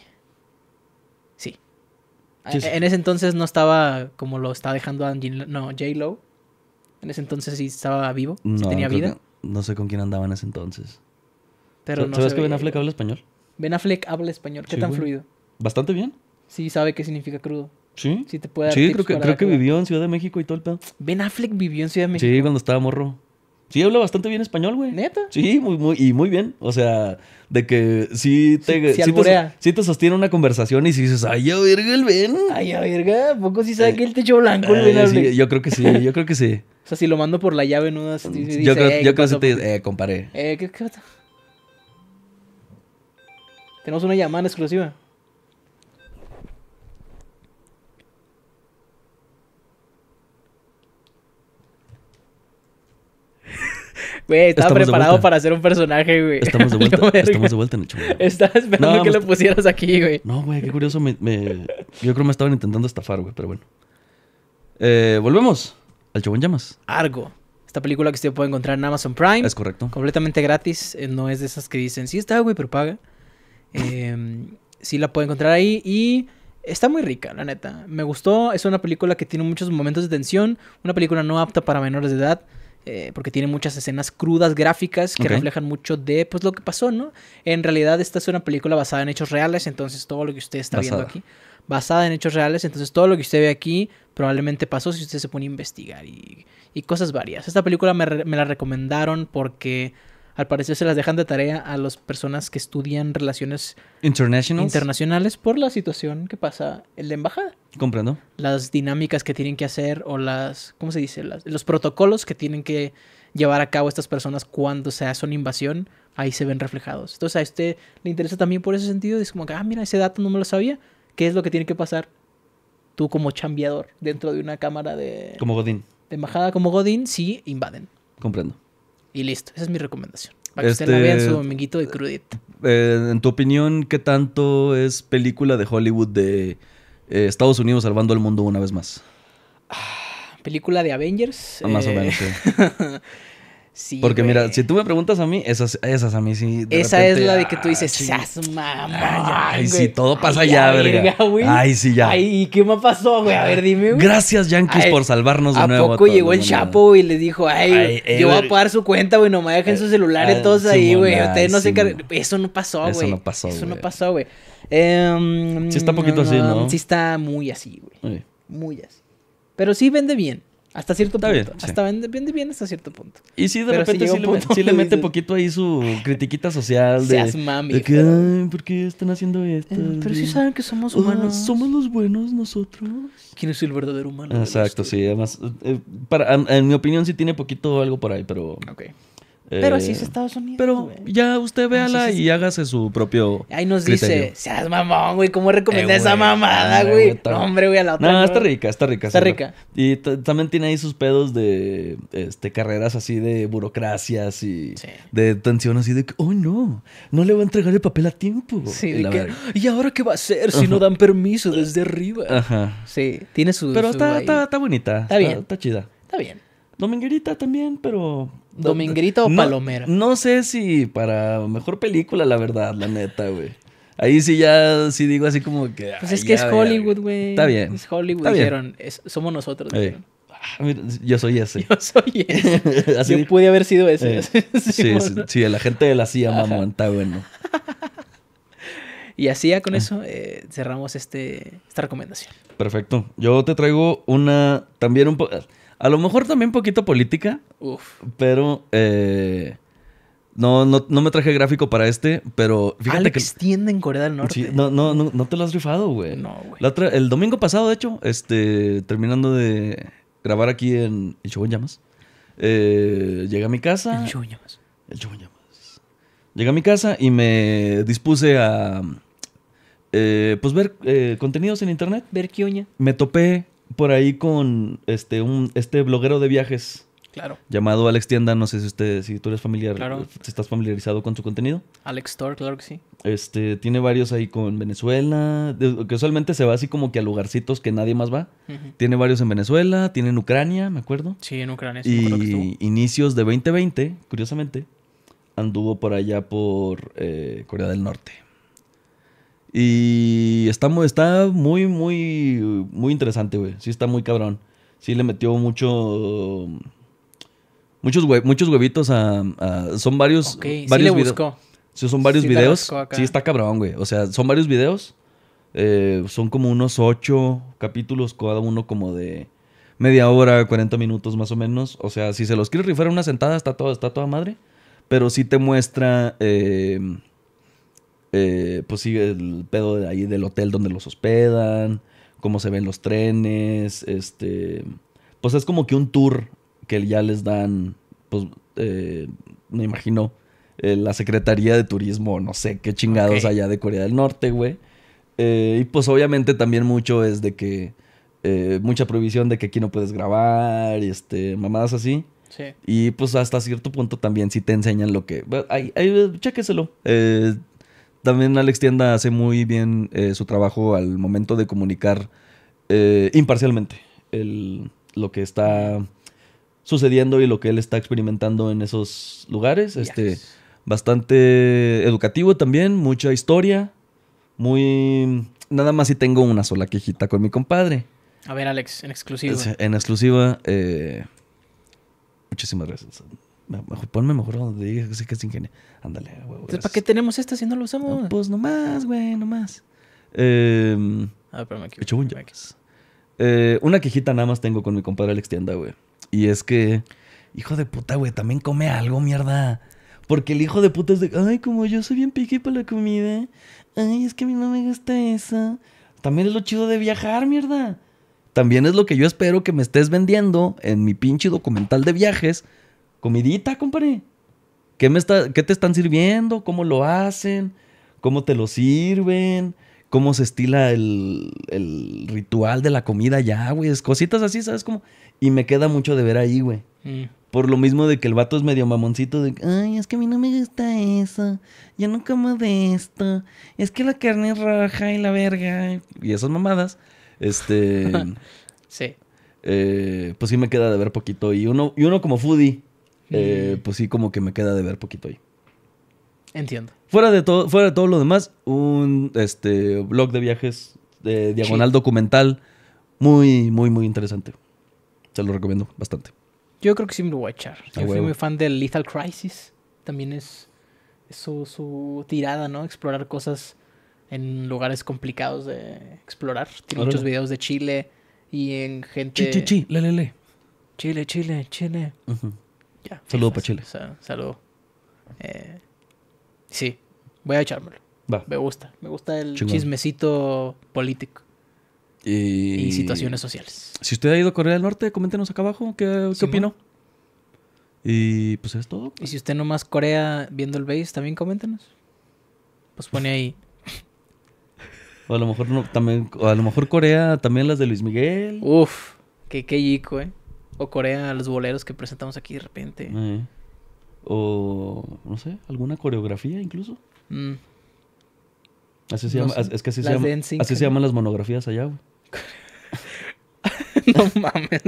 Eh, sí. En ese entonces no estaba como lo está dejando Angel... no, J. Lo. En ese entonces sí estaba vivo, no, tenía vida. No sé con quién andaba en ese entonces. Pero ¿Sabes que Ben Affleck habla español? Ben Affleck habla español. ¿Qué tan fluido? Bastante bien. Sí, sabe qué significa crudo. Sí. Sí, te creo que, creo que vivió en Ciudad de México y todo el pedo. Ben Affleck vivió en Ciudad de México. Sí, cuando estaba morro. Sí, habla bastante bien español, güey. ¿Neta? Sí, muy, muy, y muy bien. O sea, de que sí te... sostiene una conversación y si dices, ay, ya verga, el Ben. Ay, a verga, ¿a poco sí sabe eh, que el techo blanco el eh, yo creo que sí, yo creo que sí. [LAUGHS] o sea, si lo mando por la llave no. yo creo, que yo creo que te dice, eh, comparé. Eh, ¿qué, qué Tenemos una llamada exclusiva. Güey, estaba preparado para hacer un personaje, güey. Estamos de [LAUGHS] vuelta. Estamos de vuelta, Estaba esperando que lo pusieras aquí, güey. No, güey, qué curioso. Me, Yo creo que me estaban intentando estafar, güey, pero bueno. Eh, volvemos al show llamas. Argo. Esta película que usted puede encontrar en Amazon Prime. Es correcto. Completamente gratis. Eh, no es de esas que dicen, sí está, güey, pero paga. [LAUGHS] Eh, sí la puede encontrar ahí y está muy rica, la neta. Me gustó. Es una película que tiene muchos momentos de tensión. Una película no apta para menores de edad. Eh, porque tiene muchas escenas crudas, gráficas, que reflejan mucho de pues, lo que pasó, ¿no? En realidad esta es una película basada en hechos reales, entonces todo lo que usted está viendo aquí, basada en hechos reales, entonces todo lo que usted ve aquí probablemente pasó si usted se pone a investigar y, y cosas varias. Esta película me, me la recomendaron porque al parecer se las dejan de tarea a las personas que estudian relaciones internacionales por la situación que pasa en la embajada. Comprendo. Las dinámicas que tienen que hacer o las, ¿cómo se dice? Las, los protocolos que tienen que llevar a cabo estas personas cuando se hace una invasión, ahí se ven reflejados. Entonces a este le interesa también por ese sentido, es como que, ah, mira, ese dato no me lo sabía, ¿qué es lo que tiene que pasar tú como chambeador dentro de una cámara de... Como Godín. embajada como Godín, sí, invaden. Comprendo. Y listo, esa es mi recomendación. Para que usted la vea en su dominguito este, de crudit. Eh, en tu opinión, ¿qué tanto es película de Hollywood de eh, Estados Unidos salvando al mundo una vez más? Ah, película de Avengers. Ah, más o eh, menos, sí. [LAUGHS] Sí, Porque mira, si tú me preguntas a mí, esas, esas a mí sí. De Esa es la de que tú ah, dices, ¡sas mamá! Ay, sí, todo pasa ay, ya, verga. güey. Ay, sí, ya. Ay, ¿y qué más pasó, güey? A ver, dime, Gracias, Yankees, por salvarnos de nuevo. ¿A poco llegó el Chapo y le dijo, ay, yo voy a pagar su cuenta, güey, no me dejen eh, sus celulares ah, todos ahí, güey. Ah, ustedes no se Eso no pasó, güey. Eso no pasó, Eso no pasó, güey. Em, sí está poquito así, ¿no? Sí está muy así, güey. Muy así. Pero sí vende bien. Hasta cierto punto. Bien, hasta vende, bien hasta cierto punto. Y sí, de repente sí, le, mete poquito ahí su [LAUGHS] critiquita social. De, Seas mami. ¿por qué están haciendo eh, esto? pero sí saben que somos humanos. Ah, somos los buenos nosotros. ¿Quién es el verdadero humano? Exacto, sí. Además, eh, eh, para, en, en, mi opinión sí tiene poquito algo por ahí, pero... Ok. Pero así es eh, Estados Unidos. Pero ya usted ah, véala y hágase su propio. Ahí nos dice, seas mamón, güey, ¿cómo recomienda eh, esa mamada, güey? No, hombre, güey, a la otra. No, está rica, está rica. Está rica. Y también tiene ahí sus pedos de este, carreras así de burocracias y de tensión así de que, oh no, no le va a entregar el papel a tiempo. Sí, y, ¿y ahora qué va a hacer si no dan permiso desde arriba? Ajá. Sí, tiene su. Pero está, está, está, bonita. Está bien. está chida. Está bien. Dominguerita también, pero. ¿Dominguerita o Palomero? Palomera? No sé si para mejor película, la verdad, la neta, güey. Ahí sí ya sí digo así como que. Pues es que es Hollywood, güey. Está bien. Es Hollywood, dijeron. somos nosotros, dijeron. Ah, yo soy ese. [LAUGHS] Yo soy [LAUGHS] ese. así yo pude haber sido ese. [LAUGHS] sí, sí, sí, la gente de la CIA, mamón, está bueno. y así ya con ah. eso eh, cerramos este, esta recomendación. Perfecto. Yo te traigo una. También un poco a lo mejor también un poquito política. Uf. Pero eh, no, no, no me traje gráfico para este, pero fíjate que. extiende en Corea del Norte. no, no, no, te lo has rifado, güey. No, güey. el domingo pasado, de hecho, este, terminando de grabar aquí en El Show Llamas, eh, llegué a mi casa. El Show en Llamas. El Show en Llamas. Llegué a mi casa y me dispuse a. Eh, pues ver contenidos en internet. Ver qué Me topé por ahí con este, un, este bloguero de viajes. Claro. Llamado Alex Tienda, no sé si usted, si tú eres familiar, claro. si estás familiarizado con su contenido. Alex Store, claro que sí. Este, tiene varios ahí con Venezuela, que usualmente se va así como que a lugarcitos que nadie más va. Tiene varios en Venezuela, tiene en Ucrania, me acuerdo. Sí, en Ucrania. Sí, y inicios de 2020, curiosamente, anduvo por allá por eh, Corea del Norte. Y está, está muy, muy, muy interesante, güey. Sí, está muy cabrón. Sí, le metió mucho. Muchos, muchos huevitos a, Son varios. varios sí le buscó. Sí, son varios videos. Sí, está cabrón, güey. O sea, son varios videos. Eh, son como unos ocho capítulos, cada uno como de media hora, 40 minutos más o menos. O sea, si se los quieres rifar una sentada, está, todo, está toda madre. Pero sí te muestra. Eh, eh, pues sí, el pedo de ahí del hotel donde los hospedan, cómo se ven los trenes, este, pues es como que un tour que ya les dan, pues eh, me imagino, eh, la Secretaría de Turismo, no sé qué chingados allá de Corea del Norte, güey. Eh, y pues obviamente también mucho es de que mucha prohibición de que aquí no puedes grabar, y este, mamadas así. Sí. Y pues hasta cierto punto también sí te enseñan lo que... Ahí, ahí chéqueselo también Alex Tienda hace muy bien eh, su trabajo al momento de comunicar eh, imparcialmente lo que está sucediendo y lo que él está experimentando en esos lugares. Este, bastante educativo también, mucha historia, muy... Nada más si tengo una sola quejita con mi compadre. A ver, Alex, en exclusiva. En exclusiva, eh, muchísimas gracias. Ponme mejor donde digas que sí que es ingeniero Ándale, güey. ¿para qué tenemos esta si no lo usamos? pues nomás, güey, nomás. Em, ah, eh, ver, Un una quejita nada más tengo con mi compadre Alex Tienda, güey. Y es que, hijo de puta, güey, también come algo, mierda. Porque el hijo de puta es de, ay, como yo soy bien piqué para la comida. Ay, es que a mí no me gusta eso. También es lo chido de viajar, mierda. También es lo que yo espero que me estés vendiendo en mi pinche documental de viajes comidita, compadre. ¿Qué, me está, ¿Qué te están sirviendo? ¿Cómo lo hacen? ¿Cómo te lo sirven? ¿Cómo se estila el, ritual de la comida ya, güey? Es cositas así, ¿sabes cómo? Y me queda mucho de ver ahí, güey. Mm. Por lo mismo de que el vato es medio mamoncito de, ay, es que a mí no me gusta eso, yo no como de esto, es que la carne es roja y la verga, y esas mamadas, este... [LAUGHS] sí. Eh, pues sí me queda de ver poquito. Y uno, y uno como foodie, eh, pues sí, como que me queda de ver poquito ahí. Entiendo. Fuera de, todo, fuera de todo lo demás, un este, blog de viajes de diagonal documental muy, muy, muy interesante. Se lo recomiendo bastante. Yo creo que sí me lo voy a echar. Yo muy fan del Lethal Crisis. También es, su, su, tirada, ¿no? Explorar cosas en lugares complicados de explorar. Tiene muchos videos de Chile y en gente... Chi, chi, Chile, Chile, Chile. Saludo Saludos para Chile. Eh, sí, voy a echármelo. Me gusta. Me gusta el chismecito político. Y... situaciones sociales. Si usted ha ido a Corea del Norte, coméntenos acá abajo qué, opino. opinó. Y pues es todo. Y si usted nomás Corea viendo el base, también coméntenos. Pues pone ahí. o a lo mejor no, también, a lo mejor Corea, también las de Luis Miguel. Uf, que qué yico, eh. O corea los boleros que presentamos aquí de repente. Eh, o, no sé, alguna coreografía incluso. Mm. Así se es que así, se, llaman las monografías allá, güey. [LAUGHS] No mames.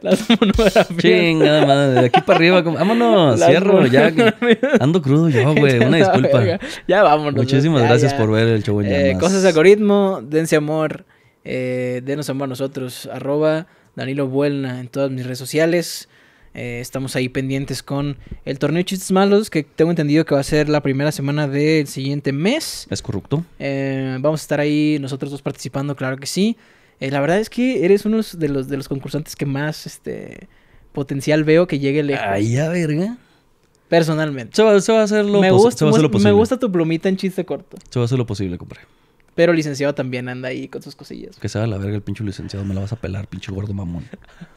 Las monografías. nada madre. De aquí para arriba. Vámonos. cierro. Ya. Ando crudo yo, güey. [LAUGHS] Una disculpa. Ya vámonos. Muchísimas gracias por ver el show en eh, Cosas de algoritmo. Dense amor. Eh, denos amor a nosotros. Arroba Danilo Buelna en todas mis redes sociales. Eh, estamos ahí pendientes con el torneo de chistes malos, que tengo entendido que va a ser la primera semana del siguiente mes. Es corrupto. Eh, vamos a estar ahí nosotros dos participando, claro que sí. Eh, la verdad es que eres uno de los, de los concursantes que más este, potencial veo que llegue lejos. Ahí a verga. Personalmente. Se va, a hacer lo, me gusta, posible. Me gusta tu plumita en chiste corto. Se va a hacer lo posible, compadre. Pero el licenciado también anda ahí con sus cosillas. Que se va la verga el pinche licenciado, me la vas a pelar, pinche gordo mamón.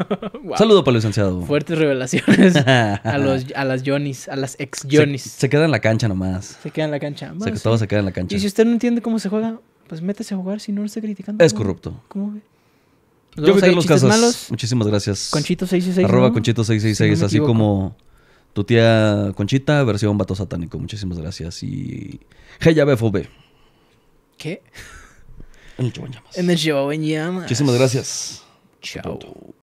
[LAUGHS] Saludo para el licenciado. Fuertes revelaciones a, [LAUGHS] los, a las Johnnys, a las ex Johnnys. Se, queda en la cancha nomás. Se queda en la cancha. se, que se queda en la cancha. Y si usted no entiende cómo se juega, pues métese a jugar si no lo está criticando. Es corrupto. ¿Cómo ve? Yo fui los Casas. Malos. Muchísimas gracias. Conchito666. Arroba conchito Conchito666, así como tu tía Conchita, versión vato satánico. Muchísimas gracias. Y. Hey, ya ¿Qué? En el En el Chihuahua en llamas. Muchísimas gracias. Chao.